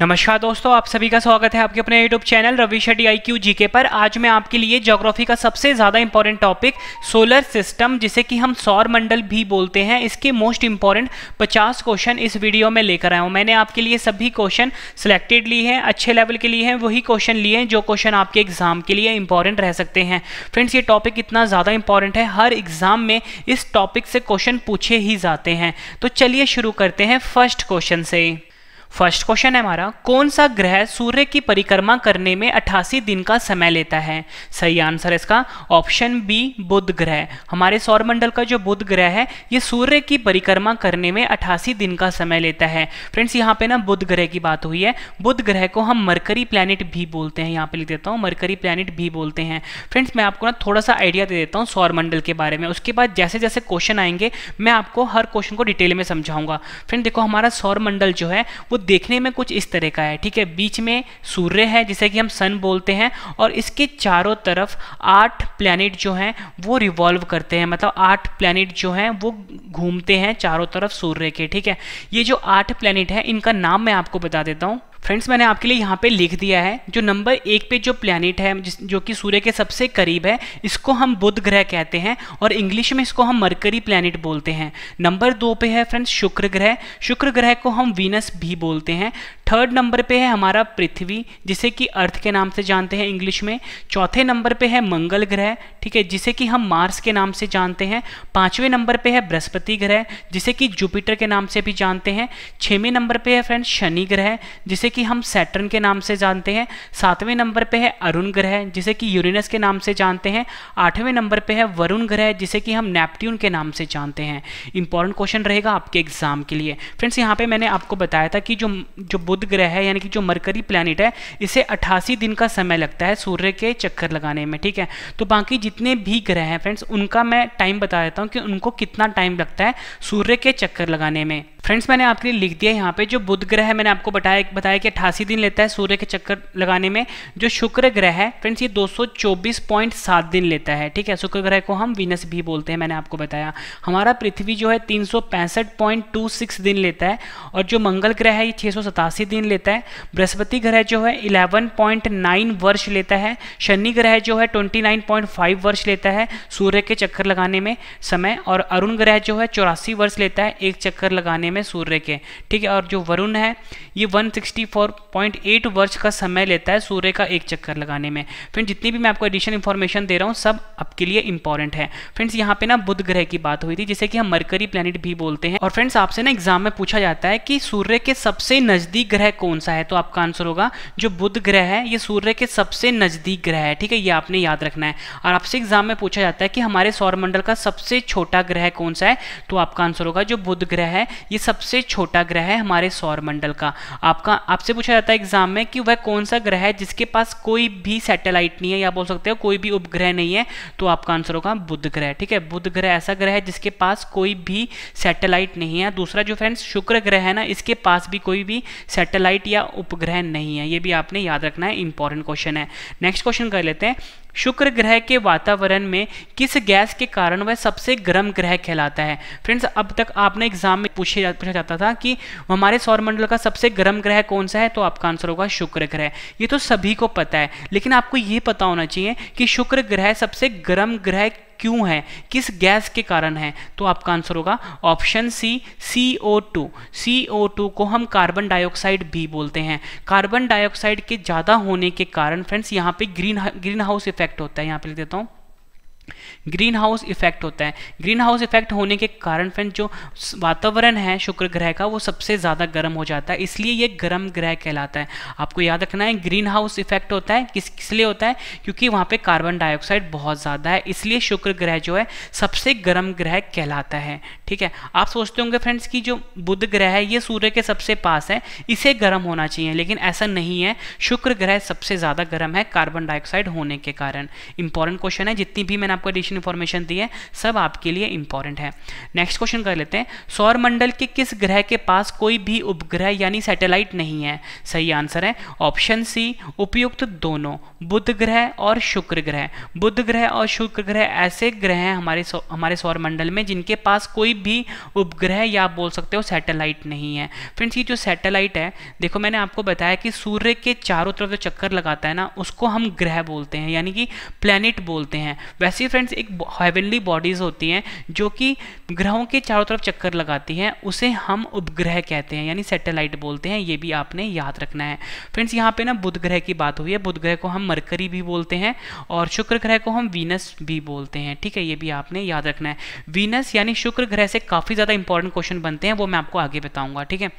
नमस्कार दोस्तों आप सभी का स्वागत है आपके अपने YouTube channel Ravi Shetty I Q G K पर आज मैं आपके लिए ज्योग्राफी का सबसे ज़्यादा इंपॉर्टेंट टॉपिक सोलर सिस्टम जिसे कि हम सौर मंडल भी बोलते हैं इसके मोस्ट इंपॉर्टेंट 50 क्वेश्चन इस वीडियो में लेकर आया हूँ मैंने आपके लिए सभी क्वेश्चन सिलेक्टेड लिए हैं अच्छे लेवल के लिए हैं वही क्वेश्चन लिए हैं जो क्वेश्चन आपके एग्जाम के लिए इंपॉर्टेंट रह सकते हैं फ्रेंड्स ये टॉपिक इतना ज़्यादा इंपॉर्टेंट है हर एग्जाम में इस टॉपिक से क्वेश्चन पूछे ही जाते हैं तो चलिए शुरू करते हैं फर्स्ट क्वेश्चन से फर्स्ट क्वेश्चन है हमारा कौन सा ग्रह सूर्य की परिक्रमा करने में अठासी दिन का समय लेता है सही आंसर है इसका ऑप्शन बी बुध ग्रह हमारे सौरमंडल का जो बुध ग्रह है ये सूर्य की परिक्रमा करने में अठासी दिन का समय लेता है फ्रेंड्स यहाँ पे ना बुध ग्रह की बात हुई है बुध ग्रह को हम मरकरी प्लानट भी बोलते हैं यहाँ पे लिख देता हूँ मरकरी प्लानिट भी बोलते हैं फ्रेंड्स मैं आपको ना थोड़ा सा आइडिया दे देता हूँ सौरमंडल के बारे में उसके बाद जैसे जैसे क्वेश्चन आएंगे मैं आपको हर क्वेश्चन को डिटेल में समझाऊंगा फ्रेंड देखो हमारा सौरमंडल जो है वो देखने में कुछ इस तरह का है ठीक है बीच में सूर्य है जिसे कि हम सन बोलते हैं और इसके चारों तरफ आठ प्लैनेट जो हैं वो रिवॉल्व करते हैं मतलब आठ प्लैनेट जो हैं वो घूमते हैं चारों तरफ सूर्य के ठीक है ये जो आठ प्लैनेट हैं इनका नाम मैं आपको बता देता हूँ फ्रेंड्स मैंने आपके लिए यहाँ पे लिख दिया है जो नंबर एक पे जो प्लानिट है जिस जो कि सूर्य के सबसे करीब है इसको हम बुध ग्रह कहते हैं और इंग्लिश में इसको हम मरकरी प्लानिट बोलते हैं नंबर दो पे है फ्रेंड्स शुक्र ग्रह शुक्र ग्रह को हम वीनस भी बोलते हैं थर्ड नंबर पे है हमारा पृथ्वी जिसे कि अर्थ के नाम से जानते हैं इंग्लिश में चौथे नंबर पे है मंगल ग्रह ठीक है जिसे कि हम मार्स के नाम से जानते हैं पाँचवें नंबर पे है बृहस्पति ग्रह जिसे कि जुपिटर के नाम से भी जानते हैं छवें नंबर पे है फ्रेंड्स शनि ग्रह जिसे कि हम सैटर्न के नाम से जानते हैं सातवें नंबर पर है अरुण ग्रह जिसे कि यूरिनस के नाम से जानते हैं आठवें नंबर पर है वरुण ग्रह जिसे कि हम नेपट्ट्यून के नाम से जानते हैं इंपॉर्टेंट क्वेश्चन रहेगा आपके एग्जाम के लिए फ्रेंड्स यहाँ पर मैंने आपको बताया था कि जो जो बुध ग्रह है यानी कि जो मरकरी प्लानिट है इसे अट्ठासी दिन का समय लगता है सूर्य के चक्कर लगाने में ठीक है तो बाकी जितने भी ग्रह हैं फ्रेंड्स उनका मैं टाइम बता देता हूँ कि उनको कितना टाइम लगता है सूर्य के चक्कर लगाने में फ्रेंड्स मैंने आपके लिए लिख दिया यहाँ पे जो बुध ग्रह है मैंने आपको बताया बताया कि अट्ठासी दिन लेता है सूर्य के चक्कर लगाने में जो शुक्र ग्रह है फ्रेंड्स ये 224.7 दिन लेता है ठीक है शुक्र ग्रह को हम विनस भी बोलते हैं मैंने आपको बताया हमारा पृथ्वी जो है तीन दिन लेता है और जो मंगल ग्रह है ये छः दिन लेता है बृहस्पति ग्रह जो है 11.9 वर्ष लेता है शनि ग्रह जो है 29.5 वर्ष लेता है सूर्य के चक्कर लगाने में समय और अरुण ग्रह जो है चौरासी वर्ष लेता है एक चक्कर लगाने में सूर्य के ठीक है और जो वरुण है ये 164.8 वर्ष का समय लेता है सूर्य का एक चक्कर लगाने में फ्रेंड जितनी भी मैं आपको एडिशनल इन्फॉर्मेशन दे रहा हूँ सब आपके लिए इंपॉर्टेंट है फ्रेंड्स यहाँ पे ना बुध ग्रह की बात हुई थी जिसे कि हम मरकरी प्लानिट भी बोलते हैं और फ्रेंड्स आपसे ना एग्जाम में पूछा जाता है कि सूर्य के सबसे नजदीक ग्रह कौन सा है तो आपका आंसर होगा जो बुध ग्रह है ये सूर्य के सबसे नज़दीक ग्रह है ठीक है ये आपने याद रखना है और आपसे एग्जाम में पूछा जाता है कि हमारे सौरमंडल का सबसे छोटा ग्रह कौन सा है तो आपका आंसर होगा जो बुध ग्रह है ये सबसे छोटा ग्रह है हमारे सौरमंडल का आपका आपसे पूछा जाता है एग्जाम में कि वह कौन सा ग्रह है जिसके पास कोई भी सैटेलाइट नहीं है या बोल सकते हो कोई भी उपग्रह नहीं है तो आपका आंसर होगा बुध ग्रह ठीक है बुध ग्रह ऐसा ग्रह है जिसके पास कोई भी सैटेलाइट नहीं है दूसरा जो फ्रेंड्स शुक्र ग्रह है ना इसके पास भी कोई भी सैटेलाइट सैटेलाइट या उपग्रह नहीं है ये भी आपने याद रखना है इंपॉर्टेंट क्वेश्चन है नेक्स्ट क्वेश्चन कर लेते हैं शुक्र ग्रह के वातावरण में किस गैस के कारण वह सबसे गर्म ग्रह कहलाता है फ्रेंड्स अब तक आपने एग्जाम में पूछे जा, पूछा जाता था कि हमारे सौरमंडल का सबसे गर्म ग्रह कौन सा है तो आपका आंसर होगा शुक्र ग्रह ये तो सभी को पता है लेकिन आपको ये पता होना चाहिए कि शुक्र ग्रह सबसे गर्म ग्रह क्यों है किस गैस के कारण है तो आपका आंसर होगा option C C O two C O two को हम कार्बन डाइऑक्साइड भी बोलते हैं कार्बन डाइऑक्साइड के ज़्यादा होने के कारण फ्रेंड्स यहाँ पे green green house effect effect होता है यहाँ पे लिख देता हूँ ग्रीन हाउस इफेक्ट होता है ग्रीन हाउस इफेक्ट होने के कारण फ्रेंड जो वातावरण है शुक्र ग्रह का वो सबसे ज़्यादा गर्म हो जाता है इसलिए ये गर्म ग्रह कहलाता है आपको याद रखना है ग्रीन हाउस इफेक्ट होता है किस किस लिए होता है क्योंकि वहाँ पे कार्बन डाइऑक्साइड बहुत ज़्यादा है इसलिए शुक्र ग्रह जो है सबसे गर्म ग्रह कहलाता है ठीक है आप सोचते होंगे फ्रेंड्स कि जो बुध ग्रह है ये सूर्य के सबसे पास है इसे गर्म होना चाहिए लेकिन ऐसा नहीं है शुक्र ग्रह सबसे ज़्यादा गर्म है कार्बन डाइऑक्साइड होने के कारण इंपॉर्टेंट क्वेश्चन है जितनी भी मैंने आपको एडिशन इन्फॉर्मेशन दी है सब आपके लिए इंपॉर्टेंट है नेक्स्ट क्वेश्चन कर लेते हैं सौरमंडल के किस ग्रह के पास कोई भी उपग्रह यानी सैटेलाइट नहीं है सही आंसर है ऑप्शन सी उपयुक्त दोनों बुध ग्रह और शुक्र ग्रह बुध ग्रह और शुक्र ग्रह ऐसे ग्रह हैं हमारे सौ, हमारे सौरमंडल में जिनके पास कोई भी उपग्रह या आप बोल सकते हो सैटेलाइट नहीं है फ्रेंड्स ये जो सैटेलाइट है देखो मैंने आपको बताया कि सूर्य के चारों तरफ जो चक्कर लगाता है ना उसको हम ग्रह बोलते हैं यानी कि प्लैनेट बोलते हैं वैसे फ्रेंड्स फ्रेंड्स एक हेवनली बॉडीज़ होती हैं जो कि ग्रहों के चारों तरफ चक्कर लगाती हैं उसे हम उपग्रह कहते हैं यानी सैटेलाइट बोलते हैं ये भी आपने याद रखना है फ्रेंड्स यहाँ पे ना बुध ग्रह की बात हुई है बुध ग्रह को हम मरकरी भी बोलते हैं और शुक्र ग्रह को हम वीनस भी बोलते हैं ठीक है ये भी आपने याद रखना है वीनस यानी शुक्र ग्रह से काफ़ी ज़्यादा इंपॉर्टेंट क्वेश्चन बनते हैं वो मैं आपको आगे बताऊँगा ठीक है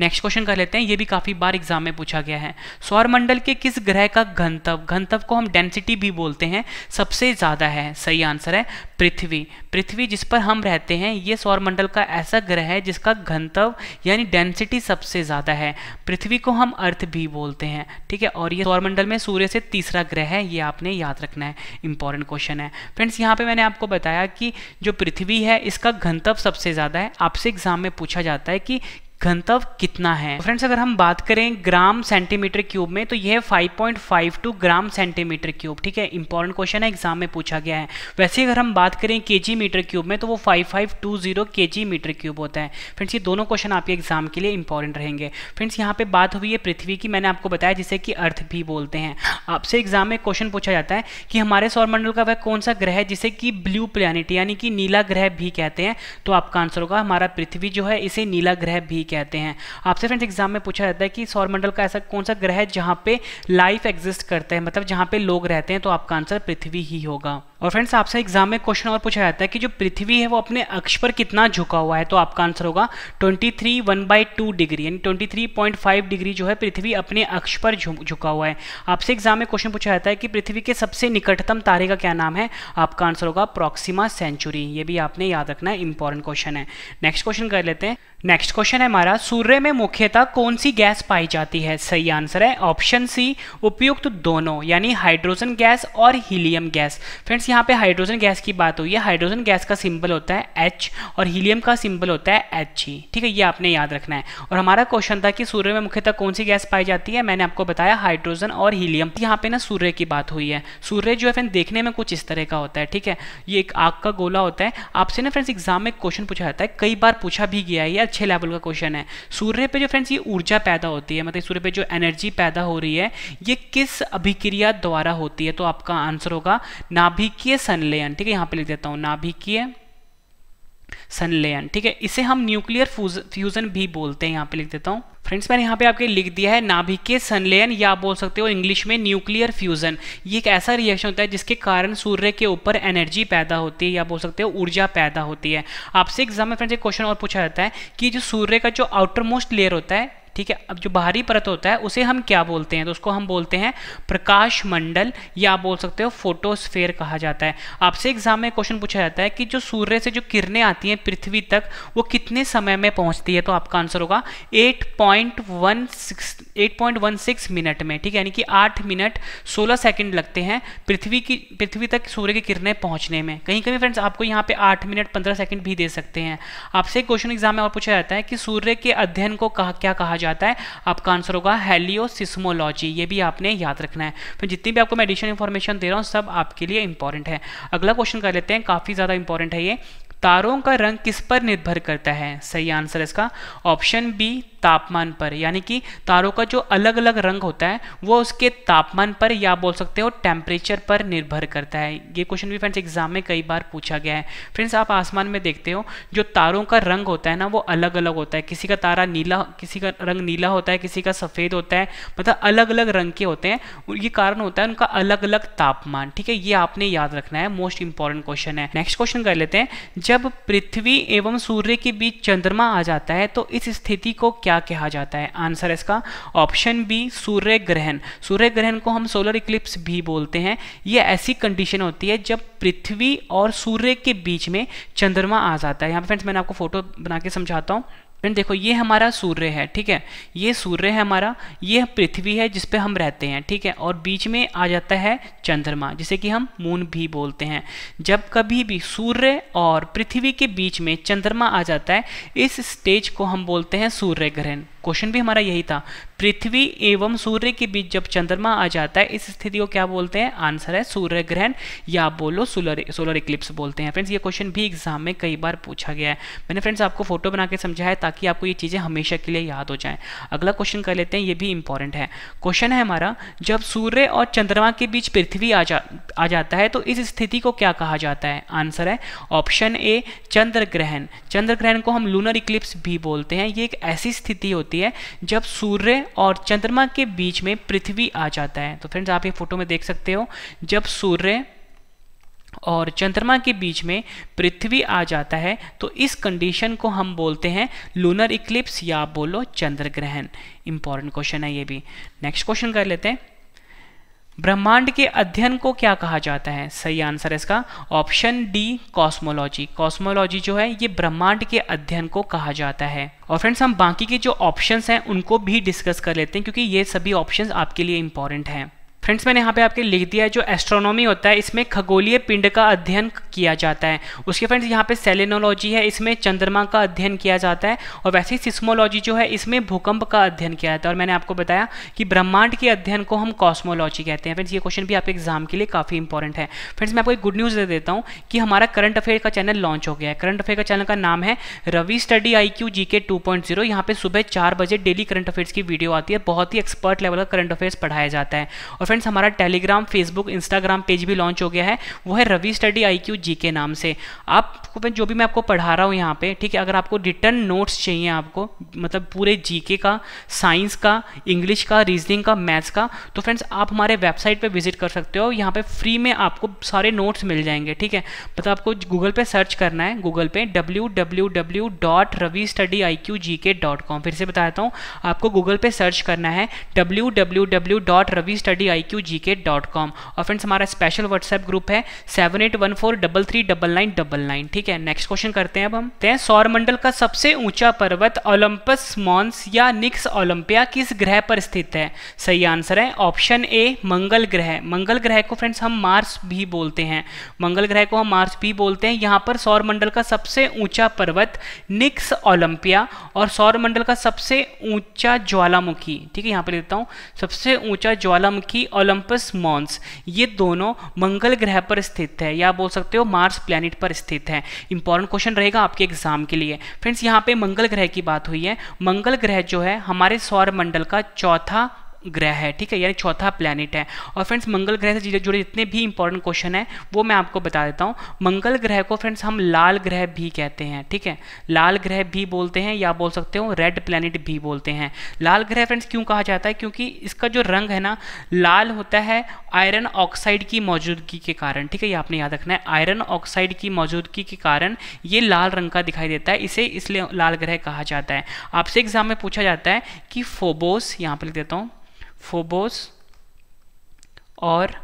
नेक्स्ट क्वेश्चन कर लेते हैं ये भी काफ़ी बार एग्जाम में पूछा गया है सौरमंडल के किस ग्रह का घनत्व घनत्व को हम डेंसिटी भी बोलते हैं सबसे ज़्यादा है सही आंसर है पृथ्वी पृथ्वी जिस पर हम रहते हैं ये सौरमंडल का ऐसा ग्रह है जिसका घनत्व यानी डेंसिटी सबसे ज़्यादा है पृथ्वी को हम अर्थ भी बोलते हैं ठीक है और ये सौरमंडल में सूर्य से तीसरा ग्रह है ये आपने याद रखना है इंपॉर्टेंट क्वेश्चन है फ्रेंड्स यहाँ पे मैंने आपको बताया कि जो पृथ्वी है इसका घनत्व सबसे ज़्यादा है आपसे एग्जाम में पूछा जाता है कि घनत्व कितना है फ्रेंड्स अगर हम बात करें ग्राम सेंटीमीटर क्यूब में तो यह 5.52 ग्राम सेंटीमीटर क्यूब ठीक है इंपॉर्टेंट क्वेश्चन है एग्जाम में पूछा गया है वैसे अगर हम बात करें केजी मीटर क्यूब में तो वो 5520 केजी मीटर क्यूब होता है फ्रेंड्स ये दोनों क्वेश्चन आपके एग्जाम के लिए इंपॉर्टेंट रहेंगे फ्रेंड्स यहाँ पे बात हुई है पृथ्वी की मैंने आपको बताया जिसे कि अर्थ भी बोलते हैं आपसे एग्जाम में क्वेश्चन पूछा जाता है कि हमारे सौरमंडल का वह कौन सा ग्रह है जिसे कि ब्लू प्लानिट यानी कि नीला ग्रह भी कहते हैं तो आपका आंसर होगा हमारा पृथ्वी जो है इसे नीला ग्रह भी भी कहते हैं आपसे फ्रेंड्स एग्जाम में पूछा जाता है कि सौरमंडल का ऐसा कौन सा ग्रह है जहाँ पे लाइफ एग्जिस्ट करता है मतलब जहाँ पे लोग रहते हैं तो आपका आंसर पृथ्वी ही होगा और फ्रेंड्स आपसे एग्जाम में क्वेश्चन और पूछा जाता है कि जो पृथ्वी है वो अपने अक्ष पर कितना झुका हुआ है तो आपका आंसर होगा 23 three one by two degree यानी 23.5 डिग्री जो है पृथ्वी अपने अक्ष पर झुका हुआ है आपसे एग्जाम में क्वेश्चन पूछा जाता है कि पृथ्वी के सबसे निकटतम तारे का क्या नाम है आपका आंसर होगा प्रॉक्सिमा सेंचुरी ये भी आपने याद रखना है इंपॉर्टेंट क्वेश्चन है नेक्स्ट क्वेश्चन कर लेते हैं नेक्स्ट क्वेश्चन है हमारा सूर्य में मुख्यतः कौन सी गैस पाई जाती है सही आंसर है ऑप्शन सी उपयुक्त दोनों यानी हाइड्रोजन गैस और हीलियम गैस फ्रेंड्स यहाँ पे हाइड्रोजन गैस की बात हुई है हाइड्रोजन गैस का सिंबल होता है एच और हीलियम का सिंबल होता है एच ही e। ठीक है ये आपने याद रखना है और हमारा क्वेश्चन था कि सूर्य में मुख्यतः कौन सी गैस पाई जाती है मैंने आपको बताया हाइड्रोजन और हीलियम यहाँ पे ना सूर्य की बात हुई है सूर्य जो है फ्रेंड देखने में कुछ इस तरह का होता है ठीक है ये एक आग का गोला होता है आपसे ना फ्रेंड्स एग्जाम में क्वेश्चन पूछा जाता है कई बार पूछा भी गया है ये अच्छे लेवल का क्वेश्चन है सूर्य पर जो फ्रेंड्स ये ऊर्जा पैदा होती है मतलब सूर्य पर जो एनर्जी पैदा हो रही है ये किस अभिक्रिया द्वारा होती है तो आपका आंसर होगा नाभिक नाभिकीय संलयन ठीक है यहां पे लिख देता हूं नाभिकीय संलयन ठीक है इसे हम न्यूक्लियर फ्यूजन भी बोलते हैं यहां पे लिख देता हूं फ्रेंड्स मैंने यहाँ पे आपके लिख दिया है नाभिकीय संलयन या आप बोल सकते हो इंग्लिश में न्यूक्लियर फ्यूजन ये एक ऐसा रिएक्शन होता है जिसके कारण सूर्य के ऊपर एनर्जी पैदा होती है या बोल सकते हो ऊर्जा पैदा होती है आपसे एग्जाम में फ्रेंड्स एक क्वेश्चन और पूछा जाता है कि जो सूर्य का जो आउटर मोस्ट लेयर होता है ठीक है अब जो बाहरी परत होता है उसे हम क्या बोलते हैं तो उसको हम बोलते हैं प्रकाश मंडल या आप बोल सकते हो फोटोस्फेयर कहा जाता है आपसे एग्जाम में क्वेश्चन पूछा जाता है कि जो सूर्य से जो किरणें आती हैं पृथ्वी तक वो कितने समय में पहुंचती है तो आपका आंसर होगा eight point one six 8.16 minute में ठीक है यानी कि 8 मिनट 16 सेकंड लगते हैं पृथ्वी की पृथ्वी तक सूर्य की किरणें पहुंचने में कहीं कहीं फ्रेंड्स आपको यहाँ पे 8 मिनट 15 सेकंड भी दे सकते हैं आपसे एक क्वेश्चन एग्जाम में और पूछा जाता है कि सूर्य के अध्ययन को कहा क्या कहा जाता है आपका आंसर होगा हेलियोसिस्मोलॉजी ये भी आपने याद रखना है फिर तो जितनी भी आपको मैं एडिशनल इन्फॉर्मेशन दे रहा हूँ सब आपके लिए इंपॉर्टेंट है अगला क्वेश्चन कर लेते हैं काफ़ी ज़्यादा इंपॉर्टेंट है ये तारों का रंग किस पर निर्भर करता है सही आंसर इसका ऑप्शन बी तापमान पर यानी कि तारों का जो अलग अलग रंग होता है वो उसके तापमान पर या बोल सकते हो टेम्परेचर पर निर्भर करता है ये क्वेश्चन भी फ्रेंड्स एग्जाम में कई बार पूछा गया है फ्रेंड्स आप आसमान में देखते हो जो तारों का रंग होता है ना वो अलग अलग होता है किसी का तारा नीला किसी का रंग नीला होता है किसी का सफ़ेद होता है मतलब अलग अलग रंग के होते हैं ये कारण होता है उनका अलग अलग तापमान ठीक है ये आपने याद रखना है मोस्ट इंपॉर्टेंट क्वेश्चन है नेक्स्ट क्वेश्चन कर लेते हैं जब पृथ्वी एवं सूर्य के बीच चंद्रमा आ जाता है तो इस स्थिति को क्या क्या कहा जाता है आंसर इसका ऑप्शन बी सूर्य ग्रहण सूर्य ग्रहण को हम सोलर इक्लिप्स भी बोलते हैं यह ऐसी कंडीशन होती है जब पृथ्वी और सूर्य के बीच में चंद्रमा आ जाता है यहाँ पे फ्रेंड्स मैंने आपको फोटो बना के समझाता हूँ फ्रेंड देखो ये हमारा सूर्य है ठीक है ये सूर्य है हमारा ये पृथ्वी है जिस पे हम रहते हैं ठीक है और बीच में आ जाता है चंद्रमा जिसे कि हम मून भी बोलते हैं जब कभी भी सूर्य और पृथ्वी के बीच में चंद्रमा आ जाता है इस स्टेज को हम बोलते हैं सूर्य ग्रहण क्वेश्चन भी हमारा यही था पृथ्वी एवं सूर्य के बीच जब चंद्रमा आ जाता है इस स्थिति को क्या बोलते हैं आंसर है सूर्य ग्रहण या बोलो सोलर सोलर इक्लिप्स बोलते हैं फ्रेंड्स ये क्वेश्चन भी एग्जाम में कई बार पूछा गया है मैंने फ्रेंड्स आपको फोटो बना के समझाया है ताकि आपको ये चीज़ें हमेशा के लिए याद हो जाएं अगला क्वेश्चन कर लेते हैं ये भी इंपॉर्टेंट है क्वेश्चन है हमारा जब सूर्य और चंद्रमा के बीच पृथ्वी आ जा आ जाता है तो इस स्थिति को क्या कहा जाता है आंसर है ऑप्शन ए चंद्र ग्रहण चंद्र ग्रहण को हम लूनर इक्लिप्स भी बोलते हैं ये एक ऐसी स्थिति होती है जब सूर्य और चंद्रमा के बीच में पृथ्वी आ जाता है तो फ्रेंड्स आप ये फोटो में देख सकते हो जब सूर्य और चंद्रमा के बीच में पृथ्वी आ जाता है तो इस कंडीशन को हम बोलते हैं लूनर इक्लिप्स या बोलो चंद्र ग्रहण इंपॉर्टेंट क्वेश्चन है ये भी नेक्स्ट क्वेश्चन कर लेते हैं ब्रह्मांड के अध्ययन को क्या कहा जाता है सही आंसर है इसका ऑप्शन डी कॉस्मोलॉजी कॉस्मोलॉजी जो है ये ब्रह्मांड के अध्ययन को कहा जाता है और फ्रेंड्स हम बाकी के जो ऑप्शंस हैं उनको भी डिस्कस कर लेते हैं क्योंकि ये सभी ऑप्शंस आपके लिए इंपॉर्टेंट हैं फ्रेंड्स मैंने यहाँ पे आपके लिख दिया है जो एस्ट्रोनॉमी होता है इसमें खगोलीय पिंड का अध्ययन किया जाता है उसके फ्रेंड्स यहाँ पे सेलेनोलॉजी है इसमें चंद्रमा का अध्ययन किया जाता है और वैसे ही सिस्मोलॉजी जो है इसमें भूकंप का अध्ययन किया जाता है और मैंने आपको बताया कि ब्रह्मांड के अध्ययन को हम कॉस्मोलॉजी कहते हैं फ्रेंड्स ये क्वेश्चन भी आपके एग्जाम के लिए काफ़ी इंपॉर्टेंट है फ्रेंड्स मैं आपको एक गुड न्यूज़ दे देता हूँ कि हमारा करंट अफेयर का चैनल लॉन्च हो गया है करंट अफेयर का चैनल का नाम है Ravi study I Q G K two point zero यहाँ पर सुबह चार बजे डेली करंट अफेयर्स की वीडियो आती है बहुत ही एक्सपर्ट लेवल का करंट अफेयर्स पढ़ाया जाता है और फ्रेंड्स हमारा टेलीग्राम फेसबुक इंस्टाग्राम पेज भी लॉन्च हो गया है वो है Ravi study I Q G K नाम से आपको जो भी मैं आपको पढ़ा रहा हूँ यहाँ पे ठीक है अगर आपको रिटर्न नोट्स चाहिए आपको मतलब पूरे जीके का साइंस का इंग्लिश का रीजनिंग का मैथ्स का तो फ्रेंड्स आप हमारे वेबसाइट पर विजिट कर सकते हो यहाँ पर फ्री में आपको सारे नोट्स मिल जाएंगे ठीक है मतलब आपको गूगल पर सर्च करना है गूगल पे W W W dot Ravi study I Q G K dot com फिर से बताता हूँ आपको गूगल पे सर्च करना है W W W dot Ravi study I Q dot com और फ्रेंड्स हमारा स्पेशल व्हाट्सएप ग्रुप है seven eight one four double three double nine double nine ठीक है नेक्स्ट क्वेश्चन करते हैं अब हम सौर मंडल का सबसे ऊंचा पर्वत ओलंपस मॉन्स या निक्स ओलंपिया किस ग्रह पर स्थित है सही आंसर है ऑप्शन ए मंगल ग्रह मंगल ग्रह को फ्रेंड्स हम मार्स भी बोलते हैं मंगल ग्रह को हम मार्स भी बोलते हैं यहाँ पर सौर मंडल का सबसे ऊंचा पर्वत निक्स ओलंपिया और सौर मंडल का सबसे ऊंचा ज्वालामुखी ठीक है यहाँ पर लेता हूँ सबसे ऊंचा ज्वालामुखी ओलंपस मॉन्स ये दोनों मंगल ग्रह पर स्थित है या बोल सकते हो मार्स प्लैनेट पर स्थित है इंपॉर्टेंट क्वेश्चन रहेगा आपके एग्जाम के लिए फ्रेंड्स यहाँ पे मंगल ग्रह की बात हुई है मंगल ग्रह जो है हमारे सौर मंडल का चौथा ग्रह है ठीक है यानी चौथा प्लैनेट है और फ्रेंड्स मंगल ग्रह से जुड़े जितने भी इंपॉर्टेंट क्वेश्चन है वो मैं आपको बता देता हूँ मंगल ग्रह को फ्रेंड्स हम लाल ग्रह भी कहते हैं ठीक है लाल ग्रह भी बोलते हैं या बोल सकते हो रेड प्लैनेट भी बोलते हैं लाल ग्रह फ्रेंड्स क्यों कहा जाता है क्योंकि इसका जो रंग है ना लाल होता है आयरन ऑक्साइड की मौजूदगी के कारण ठीक है ये आपने याद रखना है आयरन ऑक्साइड की मौजूदगी के कारण ये लाल रंग का दिखाई देता है इसे इसलिए लाल ग्रह कहा जाता है आपसे एग्जाम में पूछा जाता है कि फोबोस यहाँ पर लिख देता हूँ फोबोस और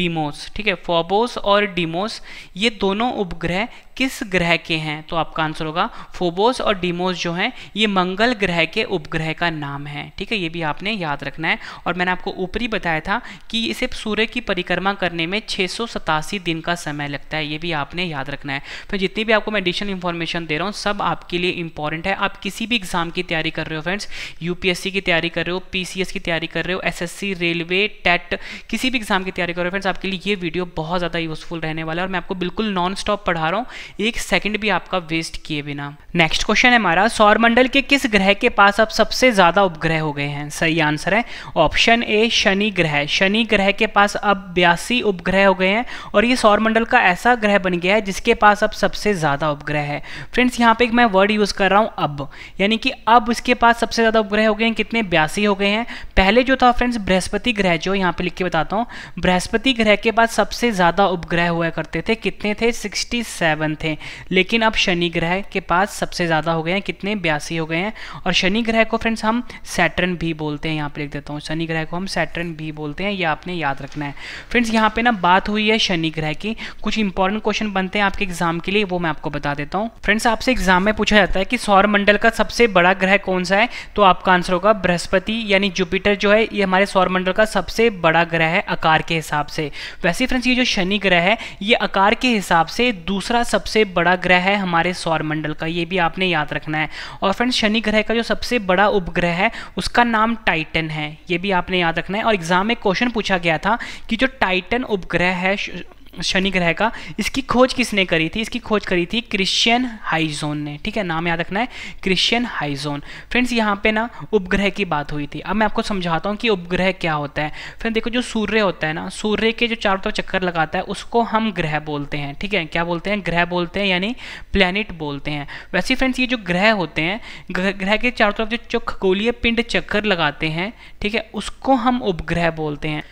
डीमोस ठीक है फोबोस और डीमोस ये दोनों उपग्रह किस ग्रह के हैं तो आपका आंसर होगा फोबोस और डीमोस जो हैं ये मंगल ग्रह के उपग्रह का नाम है ठीक है ये भी आपने याद रखना है और मैंने आपको ऊपरी बताया था कि इसे सूर्य की परिक्रमा करने में छः दिन का समय लगता है ये भी आपने याद रखना है फिर जितनी भी आपको मैं एडिशनल इन्फॉर्मेशन दे रहा हूँ सब आपके लिए इंपॉर्टेंट है आप किसी भी एग्जाम की तैयारी कर रहे हो फ्रेंड्स यूपीएससी की तैयारी कर रहे हो पीसीएस की तैयारी कर रहे हो एसएससी रेलवे टेट किसी भी एग्जाम की तैयारी कर रहे हो फ्रेंड्स आपके लिए ये वीडियो बहुत ज़्यादा यूजफुल रहने वाला है और मैं आपको बिल्कुल नॉन स्टॉप पढ़ा रहा हूँ एक सेकंड भी आपका वेस्ट किए बिना नेक्स्ट क्वेश्चन है हमारा सौरमंडल के किस ग्रह के पास अब सबसे ज़्यादा उपग्रह हो गए हैं सही आंसर है ऑप्शन ए शनि ग्रह शनि ग्रह के पास अब बयासी उपग्रह हो गए हैं और ये सौरमंडल का ऐसा ग्रह बन गया है जिसके पास अब सबसे ज़्यादा उपग्रह है फ्रेंड्स यहाँ पे मैं वर्ड यूज़ कर रहा हूँ अब यानी कि अब उसके पास सबसे ज़्यादा उपग्रह हो गए हैं कितने बयासी हो गए हैं पहले जो था फ्रेंड्स बृहस्पति ग्रह जो यहाँ पे लिख के बताता हूँ बृहस्पति ग्रह के पास सबसे ज़्यादा उपग्रह हुआ करते थे कितने थे 67 ग्रहण थे लेकिन अब शनि ग्रह के पास सबसे ज़्यादा हो गए हैं कितने बयासी हो गए हैं और शनि ग्रह को फ्रेंड्स हम सैटर्न भी बोलते हैं यहाँ पर लिख देता हूँ शनि ग्रह को हम सैटर्न भी बोलते हैं ये आपने याद रखना है फ्रेंड्स यहाँ पर ना बात हुई है शनि ग्रह की कुछ इंपॉर्टेंट क्वेश्चन बनते हैं आपके एग्जाम के लिए वो मैं आपको बता देता हूँ फ्रेंड्स आपसे एग्जाम में पूछा जाता है कि सौर मंडल का सबसे बड़ा ग्रह कौन सा है तो आपका आंसर होगा बृहस्पति यानी जुपिटर जो है ये हमारे सौर मंडल का सबसे बड़ा ग्रह है आकार के हिसाब से वैसे फ्रेंड्स ये जो शनि ग्रह है ये आकार के हिसाब से दूसरा सब सबसे बड़ा ग्रह है हमारे सौरमंडल का ये भी आपने याद रखना है और फ्रेंड्स शनि ग्रह का जो सबसे बड़ा उपग्रह है उसका नाम टाइटन है ये भी आपने याद रखना है और एग्जाम में क्वेश्चन पूछा गया था कि जो टाइटन उपग्रह है शनि ग्रह का इसकी खोज किसने करी थी इसकी खोज करी थी क्रिश्चियन हाइजोन ने ठीक है नाम याद रखना है क्रिश्चियन हाइजोन फ्रेंड्स यहाँ पे ना उपग्रह की बात हुई थी अब मैं आपको समझाता हूँ कि उपग्रह क्या होता है फ्रेंड देखो जो सूर्य होता है ना सूर्य के जो चारों तरफ चक्कर लगाता है उसको हम ग्रह बोलते हैं ठीक है क्या बोलते हैं ग्रह बोलते हैं यानी प्लैनेट बोलते हैं वैसे फ्रेंड्स ये जो ग्रह होते हैं ग्रह के चारों तरफ जो खगोलीय पिंड चक्कर लगाते हैं ठीक है उसको हम उपग्रह बोलते हैं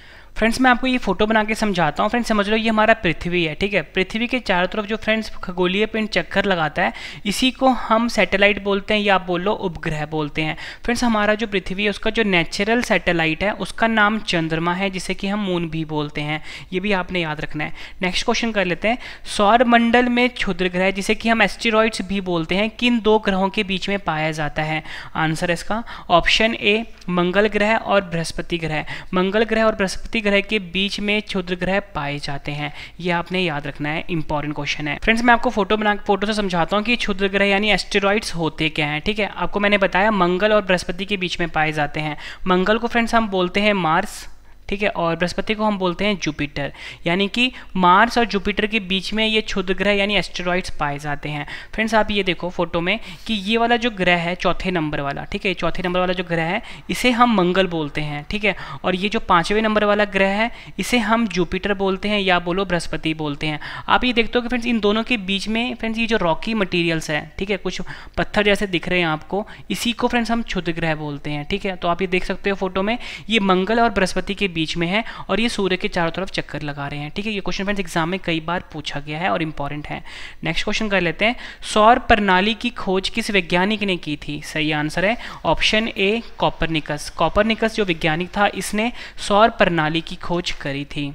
फ्रेंड्स मैं आपको ये फोटो बना के समझाता हूँ फ्रेंड्स समझ लो ये हमारा पृथ्वी है ठीक है पृथ्वी के चारों तरफ जो फ्रेंड्स खगोलीय पिंड चक्कर लगाता है इसी को हम सैटेलाइट बोलते हैं या आप बोलो उपग्रह बोलते हैं फ्रेंड्स हमारा जो पृथ्वी है उसका जो नेचुरल सैटेलाइट है उसका नाम चंद्रमा है जिसे कि हम मून भी बोलते हैं ये भी आपने याद रखना है नेक्स्ट क्वेश्चन कर लेते हैं सौर मंडल में क्षुद्र ग्रह जिसे कि हम एस्टेरॉइड्स भी बोलते हैं किन दो ग्रहों के बीच में पाया जाता है आंसर इसका ऑप्शन ए मंगल ग्रह और बृहस्पति ग्रह मंगल ग्रह और बृहस्पति ग्रह ग्रह के बीच में क्षुद्र ग्रह पाए जाते हैं ये आपने याद रखना है इंपॉर्टेंट क्वेश्चन है फ्रेंड्स मैं आपको फोटो बना फोटो से समझाता हूँ कि क्षुद्र ग्रह यानी एस्टेरॉइड्स होते क्या हैं ठीक है आपको मैंने बताया मंगल और बृहस्पति के बीच में पाए जाते हैं मंगल को फ्रेंड्स हम बोलते हैं मार्स ठीक है और बृहस्पति को हम बोलते हैं जुपिटर यानी कि मार्स और जुपिटर के बीच में ये क्षुद्र ग्रह यानी एस्टेरॉइड्स पाए जाते हैं फ्रेंड्स आप ये देखो फोटो में कि ये वाला जो ग्रह है चौथे नंबर वाला ठीक है चौथे नंबर वाला जो ग्रह है इसे हम मंगल बोलते हैं ठीक है और ये जो पाँचवें नंबर वाला ग्रह है इसे हम जुपिटर बोलते हैं या बोलो बृहस्पति बोलते हैं आप ये देखते हो कि फ्रेंड्स इन दोनों के बीच में फ्रेंड्स ये जो रॉकी मटीरियल्स है ठीक है कुछ पत्थर जैसे दिख रहे हैं आपको इसी को फ्रेंड्स हम क्षुद्र ग्रह बोलते हैं ठीक है तो आप ये देख सकते हो फोटो में ये मंगल और बृहस्पति के बीच में है और ये सूर्य के चारों तरफ चक्कर लगा रहे हैं ठीक है ये क्वेश्चन फ्रेंड्स एग्जाम में कई बार पूछा गया है और इंपॉर्टेंट है नेक्स्ट क्वेश्चन कर लेते हैं सौर प्रणाली की खोज किस वैज्ञानिक ने की थी सही आंसर है ऑप्शन ए कॉपरनिकस कॉपरनिकस जो वैज्ञानिक था इसने सौर प्रणाली की खोज करी थी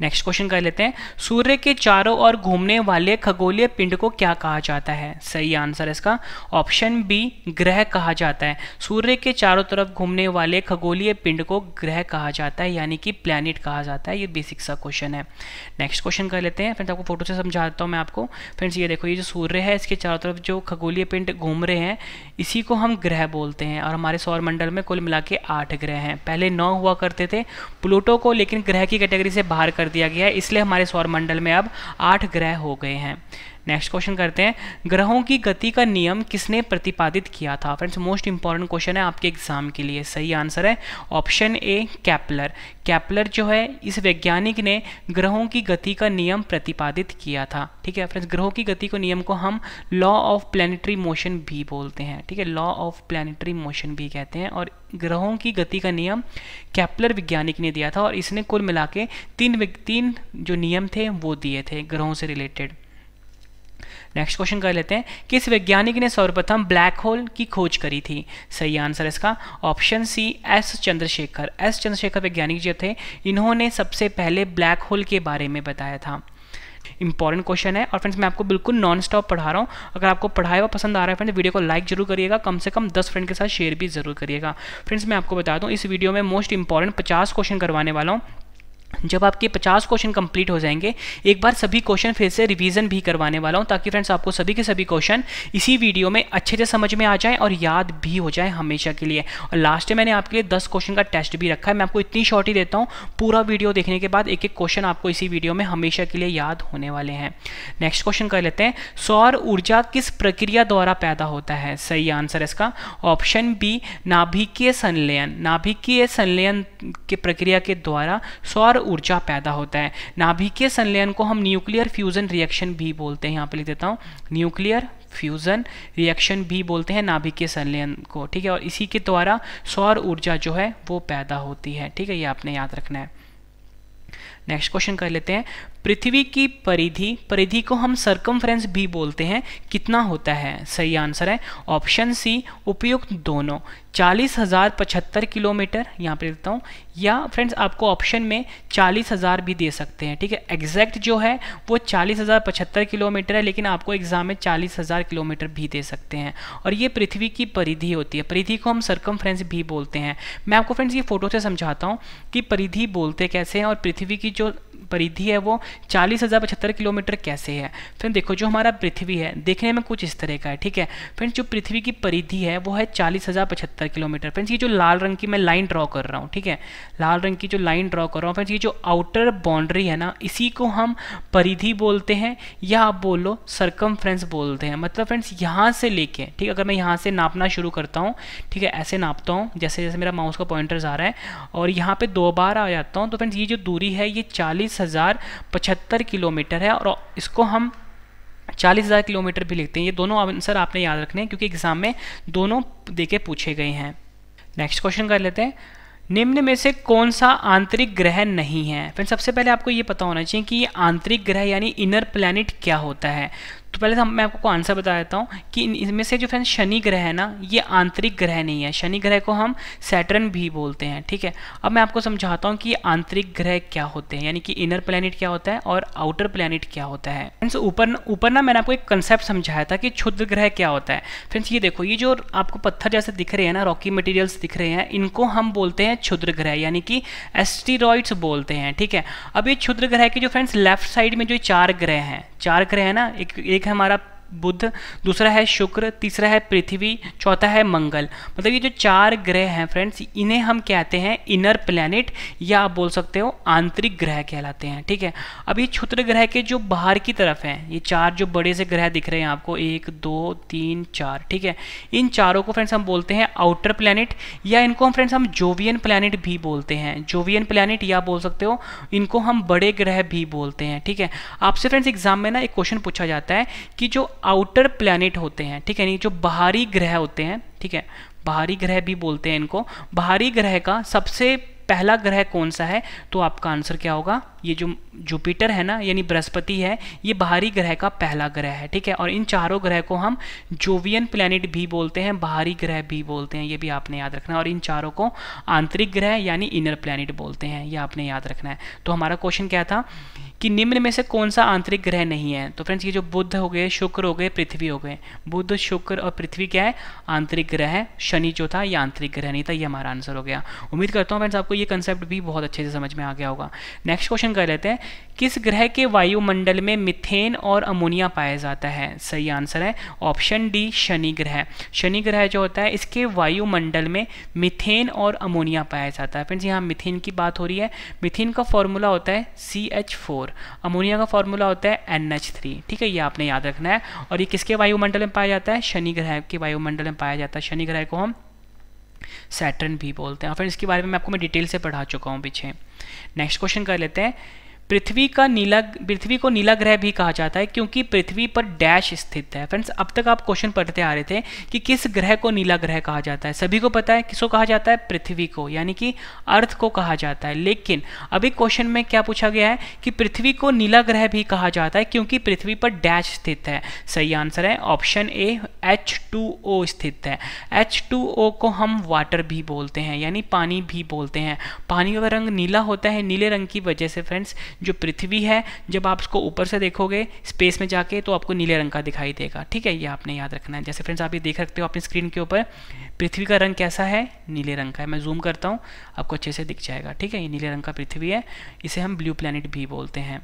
नेक्स्ट क्वेश्चन कर लेते हैं सूर्य के चारों ओर घूमने वाले खगोलीय पिंड को क्या कहा जाता है सही आंसर इसका ऑप्शन बी ग्रह कहा जाता है सूर्य के चारों तरफ घूमने वाले खगोलीय पिंड को ग्रह कहा जाता है यानी कि प्लैनेट कहा जाता है ये बेसिक सा क्वेश्चन है नेक्स्ट क्वेश्चन कर लेते हैं फ्रेंड्स आपको फोटो से समझाता हूँ मैं आपको फ्रेंड्स ये देखो ये जो सूर्य है इसके चारों तरफ जो खगोलीय पिंड घूम रहे हैं इसी को हम ग्रह बोलते हैं और हमारे मंडल में कुल मिला के आठ ग्रह हैं पहले नौ हुआ करते थे प्लूटो को लेकिन ग्रह की कैटेगरी से बाहर कर कर दिया गया है इसलिए हमारे सौरमंडल में अब आठ ग्रह हो गए हैं नेक्स्ट क्वेश्चन करते हैं ग्रहों की गति का नियम किसने प्रतिपादित किया था फ्रेंड्स मोस्ट इंपॉर्टेंट क्वेश्चन है आपके एग्जाम के लिए सही आंसर है ऑप्शन ए कैपलर कैपलर जो है इस वैज्ञानिक ने ग्रहों की गति का नियम प्रतिपादित किया था ठीक है फ्रेंड्स ग्रहों की गति को नियम को हम लॉ ऑफ प्लानिटरी मोशन भी बोलते हैं ठीक है लॉ ऑफ प्लानिटरी मोशन भी कहते हैं और ग्रहों की गति का नियम कैपलर वैज्ञानिक ने दिया था और इसने कुल मिला के तीन तीन जो नियम थे वो दिए थे ग्रहों से रिलेटेड नेक्स्ट क्वेश्चन कर लेते हैं किस वैज्ञानिक ने सर्वप्रथम ब्लैक होल की खोज करी थी सही आंसर इसका option C S Chandrasekhar S Chandrasekhar वैज्ञानिक जो थे इन्होंने सबसे पहले ब्लैक होल के बारे में बताया था इंपॉर्टेंट क्वेश्चन है और फ्रेंड्स मैं आपको बिल्कुल नॉन स्टॉप पढ़ा रहा हूँ अगर आपको पढ़ाया हुआ पसंद आ रहा है फ्रेंड्स वीडियो को लाइक जरूर करिएगा कम से कम दस फ्रेंड के साथ शेयर भी जरूर करिएगा फ्रेंड्स मैं आपको बता दूँ इस वीडियो में मोस्ट इंपॉर्टेंट पचास क्वेश्चन करवाने वाला हूँ जब आपके 50 क्वेश्चन कंप्लीट हो जाएंगे एक बार सभी क्वेश्चन फिर से रिवीजन भी करवाने वाला हूं ताकि फ्रेंड्स आपको सभी के सभी क्वेश्चन इसी वीडियो में अच्छे से समझ में आ जाए और याद भी हो जाए हमेशा के लिए और लास्ट में मैंने आपके लिए 10 क्वेश्चन का टेस्ट भी रखा है मैं आपको इतनी शॉर्ट ही देता हूँ पूरा वीडियो देखने के बाद एक एक क्वेश्चन आपको इसी वीडियो में हमेशा के लिए याद होने वाले हैं नेक्स्ट क्वेश्चन कर लेते हैं सौर ऊर्जा किस प्रक्रिया द्वारा पैदा होता है सही आंसर इसका ऑप्शन बी नाभिकीय संलयन नाभिकीय संलयन के प्रक्रिया के द्वारा सौर ऊर्जा पैदा होता है नाभिकीय संलयन को हम न्यूक्लियर फ्यूज़न रिएक्शन भी बोलते हैं यहाँ पे लिख देता हूँ न्यूक्लियर फ्यूज़न रिएक्शन भी बोलते हैं नाभिकीय संलयन को ठीक है और इसी के द्वारा सौर ऊर्जा जो है वो पैदा होती है ठीक है ये आपने याद रखना है नेक्स्ट क्वेश्चन कर लेते हैं पृथ्वी की परिधि परिधि को हम सरकमफ्रेंस भी बोलते हैं कितना होता है सही आंसर है ऑप्शन सी उपयुक्त दोनों चालीस हज़ार पचहत्तर किलोमीटर यहाँ पे देता हूँ या फ्रेंड्स आपको ऑप्शन में चालीस हज़ार भी दे सकते हैं ठीक है एग्जैक्ट जो है वो चालीस हज़ार पचहत्तर किलोमीटर है लेकिन आपको एग्ज़ाम में चालीस हज़ार किलोमीटर भी दे सकते हैं और ये पृथ्वी की परिधि होती है परिधि को हम सरकम भी बोलते हैं मैं आपको फ्रेंड्स ये फ़ोटो से समझाता हूँ कि परिधि बोलते कैसे हैं और पृथ्वी की जो परिधि है वो चालीस हज़ार पचहत्तर किलोमीटर कैसे है फिर देखो जो हमारा पृथ्वी है देखने में कुछ इस तरह का है ठीक है फ्रेंड्स जो पृथ्वी की परिधि है वो है चालीस हज़ार पचहत्तर किलोमीटर फ्रेंड्स ये जो लाल रंग की मैं लाइन ड्रॉ कर रहा हूँ ठीक है लाल रंग की जो लाइन ड्रॉ कर रहा हूँ फ्रेंड्स ये जो आउटर बाउंड्री है ना इसी को हम परिधि बोलते हैं या आप बोलो सरकम बोलते हैं मतलब फ्रेंड्स यहाँ से लेके ठीक अगर मैं यहाँ से नापना शुरू करता हूँ ठीक है ऐसे नापता हूँ जैसे जैसे मेरा माउस का पॉइंटर्स आ रहा है और यहाँ पर दो बार आ जाता हूँ तो फ्रेंड्स ये जो दूरी है ये चालीस चालीस हज़ार पचहत्तर किलोमीटर है और इसको हम चालीस हज़ार किलोमीटर भी लिखते हैं ये दोनों आंसर आपने याद रखने हैं क्योंकि एग्जाम में दोनों देके पूछे गए हैं नेक्स्ट क्वेश्चन कर लेते हैं निम्न में से कौन सा आंतरिक ग्रह नहीं है फिर सबसे पहले आपको ये पता होना चाहिए कि ये आंतरिक ग्रह यानी इनर प्लैनेट क्या होता है तो पहले हम मैं आपको आंसर बता देता हूँ कि इनमें से जो फ्रेंड्स शनि ग्रह है ना ये आंतरिक ग्रह नहीं है शनि ग्रह को हम सैटर्न भी बोलते हैं ठीक है अब मैं आपको समझाता हूँ कि आंतरिक ग्रह क्या होते हैं यानी कि इनर प्लानिट क्या होता है और आउटर प्लानिट क्या होता है फ्रेंड्स ऊपर ऊपर ना मैंने आपको एक कंसेप्ट समझाया था कि क्षुद्र ग्रह क्या होता है फ्रेंड्स ये देखो ये जो आपको पत्थर जैसे दिख रहे हैं ना रॉकी मटेरियल्स दिख रहे हैं इनको हम बोलते हैं क्षुद्र ग्रह यानी कि एस्टीरॉइड्स बोलते हैं ठीक है अब ये क्षुद्र ग्रह के जो फ्रेंड्स लेफ्ट साइड में जो चार ग्रह हैं चार ग्रह है ना एक एक है हमारा बुध दूसरा है शुक्र तीसरा है पृथ्वी चौथा है मंगल मतलब ये जो चार ग्रह हैं फ्रेंड्स इन्हें हम कहते हैं इनर प्लैनेट या आप बोल सकते हो आंतरिक ग्रह कहलाते हैं ठीक है अब ये क्षुद्र ग्रह के जो बाहर की तरफ हैं ये चार जो बड़े से ग्रह दिख रहे हैं आपको एक दो तीन चार ठीक है इन चारों को फ्रेंड्स हम बोलते हैं आउटर प्लैनेट या इनको हम फ्रेंड्स हम जोवियन प्लैनेट भी बोलते हैं जोवियन प्लैनेट या बोल सकते हो इनको हम बड़े ग्रह भी बोलते हैं ठीक है आपसे फ्रेंड्स एग्जाम में ना एक क्वेश्चन पूछा जाता है कि जो आउटर प्लानिट होते हैं ठीक है नहीं जो बाहरी ग्रह होते हैं ठीक है बाहरी ग्रह भी बोलते हैं इनको बाहरी ग्रह का सबसे पहला ग्रह कौन सा है तो आपका आंसर क्या होगा ये जो जुपिटर है ना यानी बृहस्पति है ये बाहरी ग्रह का पहला ग्रह है ठीक है और इन चारों ग्रह को हम जोवियन प्लैनेट भी बोलते हैं बाहरी ग्रह भी बोलते हैं ये भी आपने याद रखना है और इन चारों को आंतरिक ग्रह यानी इनर प्लैनेट बोलते हैं ये आपने याद रखना है तो हमारा क्वेश्चन क्या था कि निम्न में से कौन सा आंतरिक ग्रह नहीं है तो फ्रेंड्स ये जो बुद्ध हो गए शुक्र हो गए पृथ्वी हो गए बुद्ध शुक्र और पृथ्वी क्या है आंतरिक ग्रह है शनि जो था ये आंतरिक ग्रह नहीं था ये हमारा आंसर हो गया उम्मीद करता हूँ फ्रेंड्स आपको ये कंसेप्ट भी बहुत अच्छे से समझ में आ गया होगा नेक्स्ट क्वेश्चन कर लेते हैं किस ग्रह के वायुमंडल में मिथेन और अमोनिया पाया जाता है सही आंसर है ऑप्शन डी शनि ग्रह शनि ग्रह जो होता है इसके वायुमंडल में मिथेन और अमोनिया पाया जाता है फ्रेंड्स यहाँ मिथेन की बात हो रही है मिथेन का फॉर्मूला होता है सी एच फोर अमोनिया का फॉर्मूला होता है एन ठीक है ये आपने याद रखना है और ये किसके वायुमंडल में पाया जाता है शनि ग्रह के वायुमंडल में पाया जाता है शनि ग्रह को हम सैटर्न भी बोलते हैं और फिर इसके बारे में मैं आपको मैं डिटेल से पढ़ा चुका हूँ पीछे नेक्स्ट क्वेश्चन कर लेते हैं पृथ्वी का नीला पृथ्वी को नीला ग्रह भी कहा जाता है क्योंकि पृथ्वी पर डैश स्थित है फ्रेंड्स अब तक आप क्वेश्चन पढ़ते आ रहे थे कि किस ग्रह को नीला ग्रह कहा जाता है सभी को पता है किसको कहा जाता है पृथ्वी को यानी कि अर्थ को कहा जाता है लेकिन अभी क्वेश्चन में क्या पूछा गया है कि पृथ्वी को नीला ग्रह भी कहा जाता है क्योंकि पृथ्वी पर डैश स्थित है सही आंसर है ऑप्शन ए एच स्थित है एच को हम वाटर भी बोलते हैं यानी पानी भी बोलते हैं पानी का रंग नीला होता है नीले रंग की वजह से फ्रेंड्स जो पृथ्वी है जब आप उसको ऊपर से देखोगे स्पेस में जाके तो आपको नीले रंग का दिखाई देगा ठीक है ये आपने याद रखना है जैसे फ्रेंड्स आप ये देख सकते हो अपनी स्क्रीन के ऊपर पृथ्वी का रंग कैसा है नीले रंग का है मैं जूम करता हूँ आपको अच्छे से दिख जाएगा ठीक है ये नीले रंग का पृथ्वी है इसे हम ब्लू प्लानट भी बोलते हैं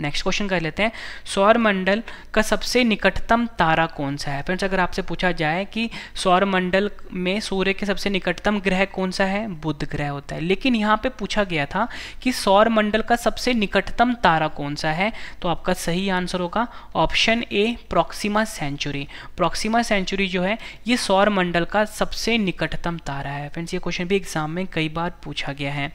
नेक्स्ट क्वेश्चन कर लेते हैं सौर मंडल का सबसे निकटतम तारा कौन सा है फ्रेंड्स अगर आपसे पूछा जाए कि सौर मंडल में सूर्य के सबसे निकटतम ग्रह कौन सा है बुध ग्रह होता है लेकिन यहाँ पे पूछा गया था कि सौर मंडल का सबसे निकटतम तारा कौन सा है तो आपका सही आंसर होगा option A Proxima Centauri Proxima Centauri जो है ये सौर मंडल का सबसे निकटतम तारा है फ्रेंड्स ये क्वेश्चन भी एग्जाम में कई बार पूछा गया है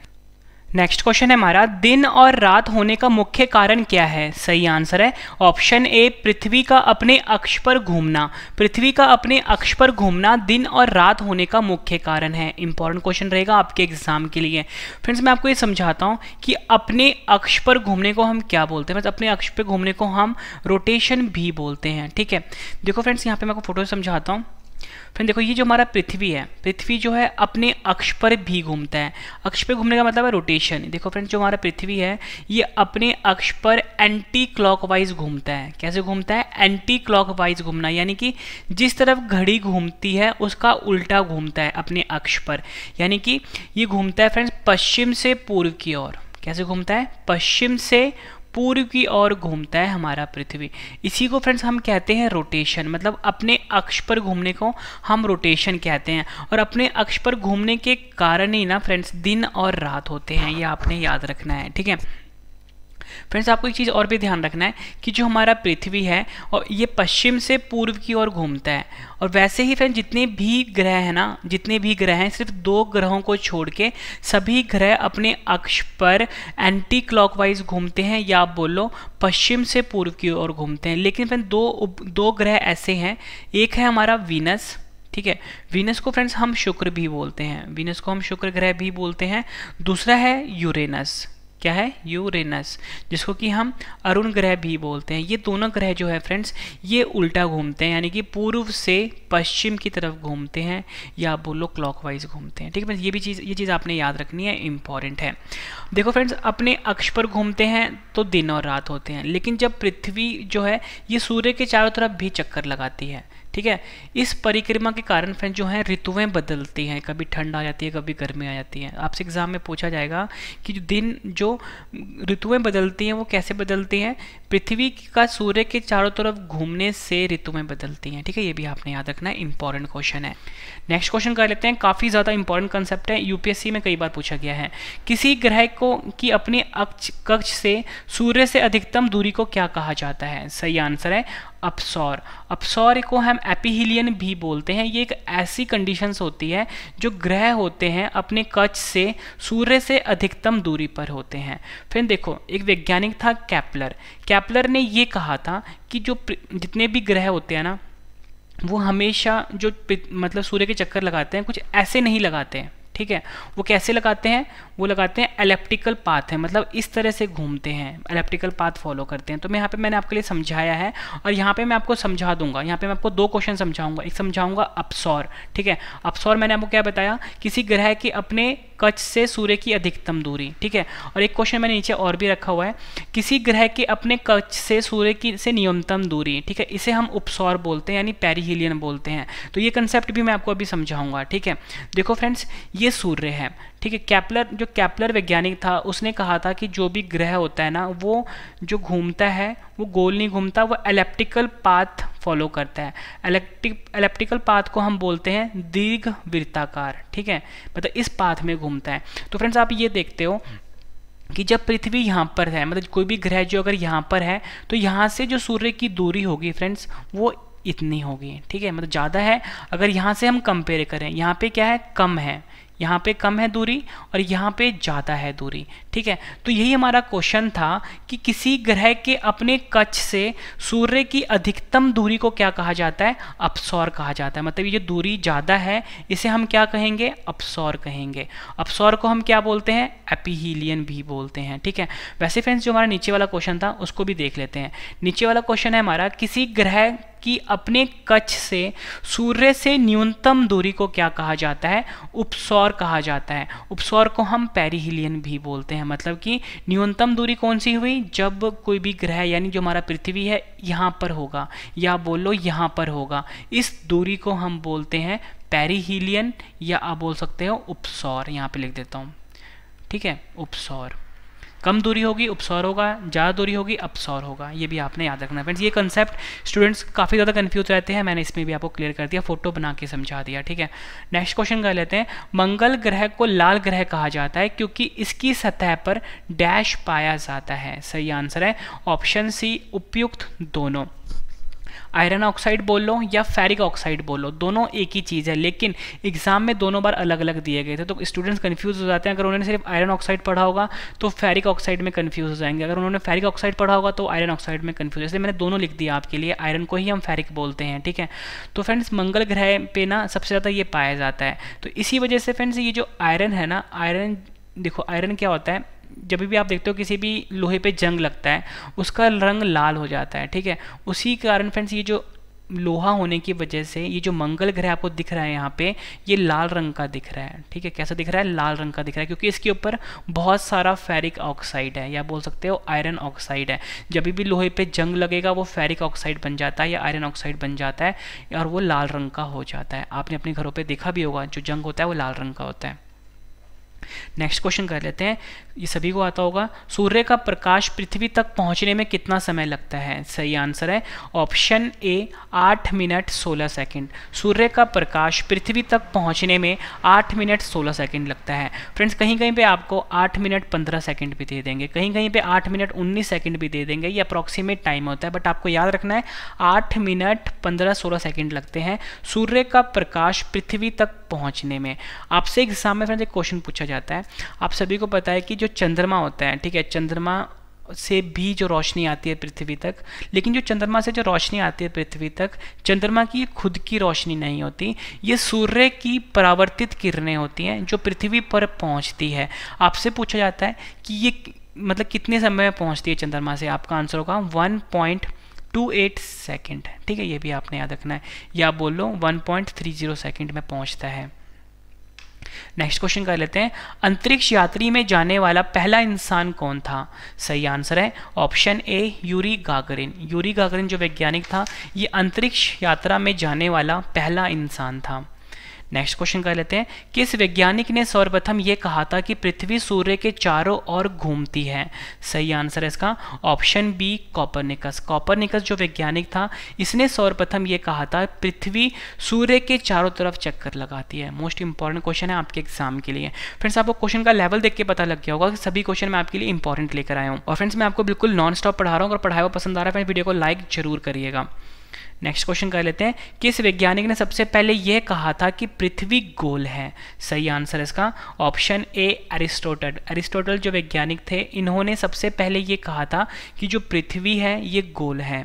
नेक्स्ट क्वेश्चन है हमारा दिन और रात होने का मुख्य कारण क्या है सही आंसर है ऑप्शन ए पृथ्वी का अपने अक्ष पर घूमना पृथ्वी का अपने अक्ष पर घूमना दिन और रात होने का मुख्य कारण है इंपॉर्टेंट क्वेश्चन रहेगा आपके एग्जाम के लिए फ्रेंड्स मैं आपको ये समझाता हूँ कि अपने अक्ष पर घूमने को हम क्या बोलते हैं मतलब अपने अक्ष पर घूमने को हम रोटेशन भी बोलते हैं ठीक है देखो फ्रेंड्स यहाँ पर मैं आपको फोटो समझाता हूँ फिर देखो ये जो हमारा पृथ्वी है पृथ्वी जो है अपने अक्ष पर भी घूमता है अक्ष पर घूमने का मतलब है रोटेशन देखो फ्रेंड जो हमारा पृथ्वी है ये अपने अक्ष पर एंटी क्लॉकवाइज घूमता है कैसे घूमता है एंटी क्लॉकवाइज घूमना यानी कि जिस तरफ घड़ी घूमती है उसका उल्टा घूमता है अपने अक्ष पर यानी कि ये घूमता है फ्रेंड्स पश्चिम से पूर्व की ओर कैसे घूमता है पश्चिम से पूर्व की ओर घूमता है हमारा पृथ्वी इसी को फ्रेंड्स हम कहते हैं रोटेशन मतलब अपने अक्ष पर घूमने को हम रोटेशन कहते हैं और अपने अक्ष पर घूमने के कारण ही ना फ्रेंड्स दिन और रात होते हैं ये आपने याद रखना है ठीक है फ्रेंड्स आपको एक चीज़ और भी ध्यान रखना है कि जो हमारा पृथ्वी है और ये पश्चिम से पूर्व की ओर घूमता है और वैसे ही फ्रेंड जितने भी ग्रह हैं ना जितने भी ग्रह हैं सिर्फ दो ग्रहों को छोड़ के सभी ग्रह अपने अक्ष पर एंटी क्लॉकवाइज घूमते हैं या आप बोल लो पश्चिम से पूर्व की ओर घूमते हैं लेकिन फ्रेंड दो दो ग्रह ऐसे हैं एक है हमारा वीनस ठीक है वीनस को फ्रेंड्स हम शुक्र भी बोलते हैं वीनस को हम शुक्र ग्रह भी बोलते हैं दूसरा है यूरेनस क्या है यूरेनस जिसको कि हम अरुण ग्रह भी बोलते हैं ये दोनों ग्रह जो है फ्रेंड्स ये उल्टा घूमते हैं यानी कि पूर्व से पश्चिम की तरफ घूमते हैं या बोलो क्लॉकवाइज घूमते हैं ठीक है ये भी चीज़ ये चीज़ आपने याद रखनी है इम्पॉर्टेंट है देखो फ्रेंड्स अपने अक्ष पर घूमते हैं तो दिन और रात होते हैं लेकिन जब पृथ्वी जो है ये सूर्य के चारों तरफ भी चक्कर लगाती है ठीक है इस परिक्रमा के कारण फ्रेंड जो है ऋतुएं बदलती हैं कभी ठंड आ जाती है कभी गर्मी आ जाती है आपसे एग्जाम में पूछा जाएगा कि जो दिन जो ऋतुएं बदलती हैं वो कैसे बदलती हैं पृथ्वी का सूर्य के चारों तरफ घूमने से ऋतुएं बदलती हैं ठीक है ये भी आपने याद रखना है इंपॉर्टेंट क्वेश्चन है नेक्स्ट क्वेश्चन कर लेते हैं काफ़ी ज़्यादा इंपॉर्टेंट कंसेप्ट है यूपीएससी में कई बार पूछा गया है किसी ग्रह को की अपने अक्ष कक्ष से सूर्य से अधिकतम दूरी को क्या कहा जाता है सही आंसर है अपसौर अपसौर को हम एपिहिलियन भी बोलते हैं ये एक ऐसी कंडीशंस होती है जो ग्रह होते हैं अपने कक्ष से सूर्य से अधिकतम दूरी पर होते हैं फिर देखो एक वैज्ञानिक था कैप्लर कैप्लर ने ये कहा था कि जो जितने भी ग्रह होते हैं ना वो हमेशा जो मतलब सूर्य के चक्कर लगाते हैं कुछ ऐसे नहीं लगाते हैं ठीक है वो कैसे लगाते हैं वो लगाते हैं एलेप्टिकल पाथ है मतलब इस तरह से घूमते हैं एलेप्टिकल पाथ फॉलो करते हैं तो मैं यहाँ पे मैंने आपके लिए समझाया है और यहाँ पे मैं आपको समझा दूंगा यहाँ पे मैं आपको दो क्वेश्चन समझाऊंगा एक समझाऊंगा अपसौर ठीक है अपसौर मैंने आपको क्या बताया किसी ग्रह के अपने कच्छ से सूर्य की अधिकतम दूरी ठीक है और एक क्वेश्चन मैंने नीचे और भी रखा हुआ है किसी ग्रह के अपने कच्छ से सूर्य की से न्यूनतम दूरी ठीक है इसे हम उपसौर बोलते हैं यानी पेरीहिलियन बोलते हैं तो ये कंसेप्ट भी मैं आपको अभी समझाऊंगा ठीक है देखो फ्रेंड्स ये ये सूर्य है ठीक है कैपलर जो कैपलर वैज्ञानिक था उसने कहा था कि जो भी ग्रह होता है ना वो जो घूमता है वो गोल नहीं घूमता वो एलेप्टिकल पाथ फॉलो करता है एलेक्टिक एलेप्टिकल पाथ को हम बोलते हैं दीर्घ वृत्ताकार ठीक है मतलब इस पाथ में घूमता है तो फ्रेंड्स आप ये देखते हो कि जब पृथ्वी यहाँ पर है मतलब कोई भी ग्रह जो अगर यहाँ पर है तो यहाँ से जो सूर्य की दूरी होगी फ्रेंड्स वो इतनी होगी ठीक है मतलब ज़्यादा है अगर यहाँ से हम कंपेयर करें यहाँ पे क्या है कम है यहाँ पे कम है दूरी और यहाँ पे ज़्यादा है दूरी ठीक है तो यही हमारा क्वेश्चन था कि किसी ग्रह के अपने कच्छ से सूर्य की अधिकतम दूरी को क्या कहा जाता है अपसौर कहा जाता है मतलब ये जो दूरी ज़्यादा है इसे हम क्या कहेंगे अपसौर कहेंगे अपसौर को हम क्या बोलते हैं एपीहीलियन भी बोलते हैं ठीक है वैसे फ्रेंड्स जो हमारा नीचे वाला क्वेश्चन था उसको भी देख लेते हैं नीचे वाला क्वेश्चन है हमारा किसी ग्रह कि अपने कच्छ से सूर्य से न्यूनतम दूरी को क्या कहा जाता है उपसौर उपस्वर कहा जाता है उपस्वर को हम पेरीहिलियन भी बोलते हैं मतलब कि न्यूनतम दूरी कौन सी हुई जब कोई भी ग्रह यानी जो हमारा पृथ्वी है यहाँ पर होगा या बोलो यहाँ पर होगा इस दूरी को हम बोलते हैं पेरीहिलियन या आप बोल सकते हो उपसौर यहाँ पे लिख देता हूँ ठीक है उपसौर कम दूरी होगी उपसौर होगा ज़्यादा दूरी होगी अपसौर होगा ये भी आपने याद रखना फ्रेंड्स ये कंसेप्ट स्टूडेंट्स काफ़ी ज़्यादा कन्फ्यूज रहते हैं मैंने इसमें भी आपको क्लियर कर दिया फोटो बना के समझा दिया ठीक है नेक्स्ट क्वेश्चन कर लेते हैं मंगल ग्रह को लाल ग्रह कहा जाता है क्योंकि इसकी सतह पर डैश पाया जाता है सही आंसर है ऑप्शन सी उपयुक्त दोनों आयरन ऑक्साइड बोल लो या फेरिक ऑक्साइड बोल लो दोनों एक ही चीज़ है लेकिन एग्जाम में दोनों बार अलग अलग दिए गए थे तो स्टूडेंट्स कन्फ्यूज़ हो जाते हैं अगर उन्होंने सिर्फ आयरन ऑक्साइड पढ़ा होगा तो फेरिक ऑक्साइड में कन्फ्यूज़ हो जाएंगे अगर उन्होंने फेरिक ऑक्साइड पढ़ा होगा तो आयरन ऑक्साइड में कन्फ्यूज इसलिए मैंने दोनों लिख दिया आपके लिए आयरन को ही हम फेरिक बोलते हैं ठीक है तो फ्रेंड्स मंगल ग्रह पर ना सबसे ज़्यादा ये पाया जाता है तो इसी वजह से फ्रेंड्स ये जो आयरन है ना आयरन देखो आयरन क्या होता है जब भी आप देखते हो किसी भी लोहे पे जंग लगता है उसका रंग लाल हो जाता है ठीक है उसी कारण फ्रेंड्स ये जो लोहा होने की वजह से ये जो मंगल ग्रह आपको दिख रहा है यहाँ पे ये लाल रंग का दिख रहा है ठीक है कैसा दिख रहा है लाल रंग का दिख रहा है क्योंकि इसके ऊपर बहुत सारा फेरिक ऑक्साइड है या बोल सकते हो आयरन ऑक्साइड है जब भी लोहे पे जंग लगेगा वो फेरिक ऑक्साइड बन जाता है या आयरन ऑक्साइड बन जाता है और वो लाल रंग का हो जाता है आपने अपने घरों पर देखा भी होगा जो जंग होता है वो लाल रंग का होता है नेक्स्ट क्वेश्चन कर लेते हैं ये सभी को आता होगा सूर्य का प्रकाश पृथ्वी तक पहुंचने में कितना समय लगता है सही आंसर है ऑप्शन ए आठ मिनट सोलह सेकेंड सूर्य का प्रकाश पृथ्वी तक पहुंचने में आठ मिनट सोलह सेकेंड लगता है फ्रेंड्स कहीं कहीं पे आपको आठ मिनट पंद्रह सेकेंड भी दे देंगे कहीं कहीं पे आठ मिनट उन्नीस सेकेंड भी दे देंगे ये अप्रॉक्सीमेट टाइम होता है बट आपको याद रखना है आठ मिनट पंद्रह सोलह सेकेंड लगते हैं सूर्य का प्रकाश पृथ्वी तक पहुँचने में आपसे एग्जाम में फ्रेंड्स एक क्वेश्चन पूछा जाता है आप सभी को पता है कि जो चंद्रमा होता है ठीक है चंद्रमा से भी जो रोशनी आती है पृथ्वी तक लेकिन जो चंद्रमा से जो रोशनी आती है पृथ्वी तक चंद्रमा की खुद की रोशनी नहीं होती ये सूर्य की परावर्तित किरणें होती हैं जो पृथ्वी पर पहुंचती है आपसे पूछा जाता है कि ये मतलब कितने समय में पहुंचती है चंद्रमा से आपका आंसर होगा one point two eight second ठीक है ये भी आपने याद रखना है या बोल लो one point three zero second में पहुँचता है नेक्स्ट क्वेश्चन कर लेते हैं अंतरिक्ष यात्री में जाने वाला पहला इंसान कौन था सही आंसर है option A Yuri Gagarin Yuri Gagarin जो वैज्ञानिक था ये अंतरिक्ष यात्रा में जाने वाला पहला इंसान था नेक्स्ट क्वेश्चन कर लेते हैं किस वैज्ञानिक ने सर्वप्रथम यह कहा था कि पृथ्वी सूर्य के चारों ओर घूमती है सही आंसर है इसका ऑप्शन बी कॉपरनिकस कॉपरनिकस जो वैज्ञानिक था इसने सर्वप्रथम यह कहा था पृथ्वी सूर्य के चारों तरफ चक्कर लगाती है मोस्ट इंपॉर्टेंट क्वेश्चन है आपके एग्जाम के लिए फ्रेंड्स आपको क्वेश्चन का लेवल देख के पता लग गया होगा कि सभी क्वेश्चन मैं आपके लिए इंपॉर्टेंट लेकर आया हूँ और फ्रेंड्स मैं आपको बिल्कुल नॉन स्टॉप पढ़ा रहा हूँ अगर पढ़ाया हुआ पसंद आ रहा है फ्रेंड वीडियो को लाइक जरूर करिएगा नेक्स्ट क्वेश्चन कर लेते हैं किस वैज्ञानिक ने सबसे पहले यह कहा था कि पृथ्वी गोल है सही आंसर इसका ऑप्शन ए एरिस्टोटल एरिस्टोटल जो वैज्ञानिक थे इन्होंने सबसे पहले ये कहा था कि जो पृथ्वी है ये गोल है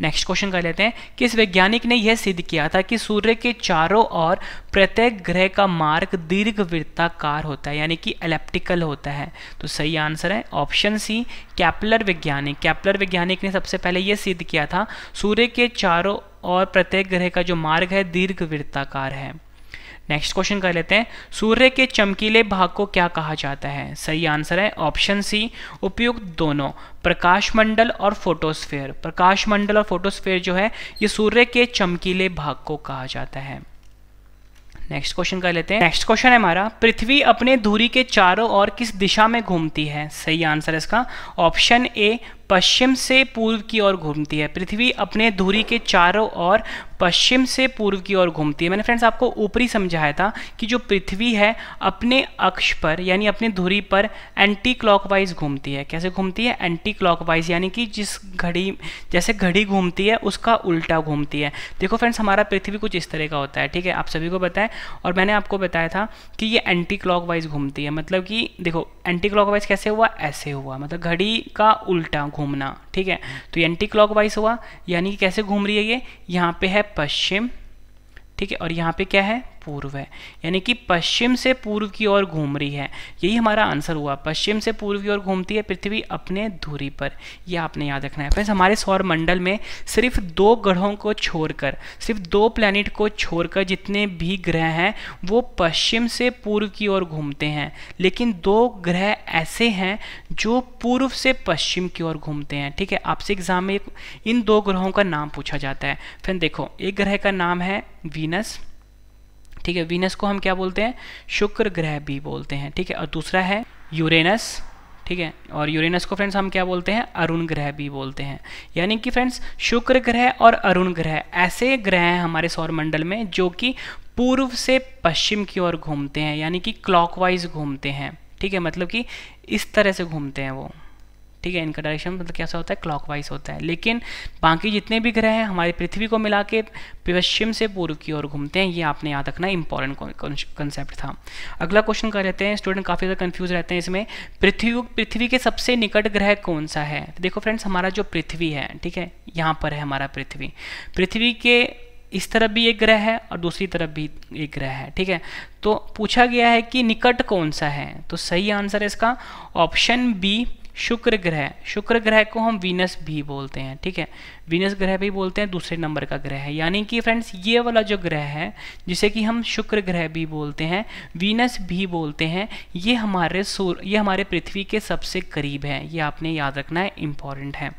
नेक्स्ट क्वेश्चन कर लेते हैं किस वैज्ञानिक ने यह सिद्ध किया था कि सूर्य के चारों और प्रत्येक ग्रह का मार्ग दीर्घ वृत्ताकार होता है यानी कि एलेप्टिकल होता है तो सही आंसर है ऑप्शन सी कैपलर वैज्ञानिक कैपलर वैज्ञानिक ने सबसे पहले यह सिद्ध किया था सूर्य के चारों और प्रत्येक ग्रह का जो मार्ग है दीर्घ वृत्ताकार है नेक्स्ट क्वेश्चन कर लेते हैं सूर्य के चमकीले भाग को क्या कहा जाता है सही आंसर है ऑप्शन सी उपयुक्त दोनों प्रकाश मंडल और फोटोस्फेयर प्रकाश मंडल और फोटोस्फेयर जो है ये सूर्य के चमकीले भाग को कहा जाता है नेक्स्ट क्वेश्चन कर लेते हैं नेक्स्ट क्वेश्चन है हमारा पृथ्वी अपने धुरी के चारों ओर किस दिशा में घूमती है सही आंसर है इसका ऑप्शन ए पश्चिम से पूर्व की ओर घूमती है पृथ्वी अपने धुरी के चारों ओर पश्चिम से पूर्व की ओर घूमती है मैंने फ्रेंड्स आपको ऊपरी समझाया था कि जो पृथ्वी है अपने अक्ष पर यानी अपने धुरी पर एंटी क्लॉकवाइज घूमती है कैसे घूमती है एंटी क्लॉकवाइज यानी कि जिस घड़ी जैसे घड़ी घूमती है उसका उल्टा घूमती है देखो फ्रेंड्स हमारा पृथ्वी कुछ इस तरह का होता है ठीक है आप सभी को बताएं और मैंने आपको बताया था कि ये एंटी क्लॉक घूमती है मतलब कि देखो एंटी क्लॉक कैसे हुआ ऐसे हुआ मतलब घड़ी का उल्टा घूमना ठीक है तो एंटी क्लॉक हुआ यानी कि कैसे घूम रही है ये यहाँ पे है पश्चिम ठीक है और यहाँ पे क्या है पूर्व है यानी कि पश्चिम से पूर्व की ओर घूम रही है यही हमारा आंसर हुआ पश्चिम से पूर्व की ओर घूमती है पृथ्वी अपने धूरी पर यह आपने याद रखना है फ्रेंड्स हमारे सौर मंडल में सिर्फ दो ग्रहों को छोड़कर सिर्फ दो प्लैनेट को छोड़कर जितने भी ग्रह हैं वो पश्चिम से पूर्व की ओर घूमते हैं लेकिन दो ग्रह ऐसे हैं जो पूर्व से पश्चिम की ओर घूमते हैं ठीक है आपसे एग्जाम में इन दो ग्रहों का नाम पूछा जाता है फिर देखो एक ग्रह का नाम है वीनस ठीक है वीनस को हम क्या बोलते हैं शुक्र ग्रह भी बोलते हैं ठीक है और दूसरा है यूरेनस ठीक है और यूरेनस को फ्रेंड्स हम क्या बोलते हैं अरुण ग्रह भी बोलते हैं यानी कि फ्रेंड्स शुक्र ग्रह और अरुण ग्रह ऐसे ग्रह हैं हमारे सौरमंडल में जो कि पूर्व से पश्चिम की ओर घूमते हैं यानी कि क्लॉकवाइज घूमते हैं ठीक है मतलब कि इस तरह से घूमते हैं वो ठीक है इनका डायरेक्शन मतलब कैसा होता है क्लॉक होता है लेकिन बाकी जितने भी ग्रह हैं हमारी पृथ्वी को मिला के पश्चिम से पूर्व की ओर घूमते हैं ये आपने याद रखना इंपॉर्टेंट कंसेप्ट था अगला क्वेश्चन कर रहते हैं स्टूडेंट काफ़ी ज़्यादा कन्फ्यूज रहते हैं इसमें पृथ्वी पृथ्वी के सबसे निकट ग्रह कौन सा है देखो फ्रेंड्स हमारा जो पृथ्वी है ठीक है यहाँ पर है हमारा पृथ्वी पृथ्वी के इस तरफ भी एक ग्रह है और दूसरी तरफ भी एक ग्रह है ठीक है तो पूछा गया है कि निकट कौन सा है तो सही आंसर है इसका ऑप्शन बी शुक्र ग्रह शुक्र ग्रह को हम वीनस भी बोलते हैं ठीक है वीनस ग्रह भी बोलते हैं दूसरे नंबर का ग्रह है यानी कि फ्रेंड्स ये वाला जो ग्रह है जिसे कि हम शुक्र ग्रह भी बोलते हैं वीनस भी बोलते हैं ये हमारे सूर्य ये हमारे पृथ्वी के सबसे करीब है ये आपने याद रखना है इम्पॉर्टेंट है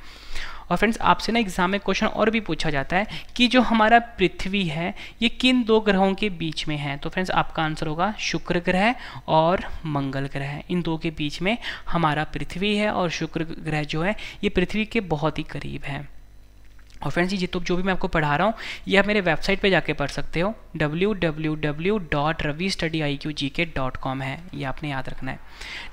और फ्रेंड्स आपसे ना एग्जाम में क्वेश्चन और भी पूछा जाता है कि जो हमारा पृथ्वी है ये किन दो ग्रहों के बीच में है तो फ्रेंड्स आपका आंसर होगा शुक्र ग्रह और मंगल ग्रह इन दो के बीच में हमारा पृथ्वी है और शुक्र ग्रह जो है ये पृथ्वी के बहुत ही करीब है और फ्रेंड्स ये तो जो भी मैं आपको पढ़ा रहा हूँ ये आप मेरे वेबसाइट पे जाके पढ़ सकते हो W W W dot Ravi study I Q G K dot com है ये आपने याद रखना है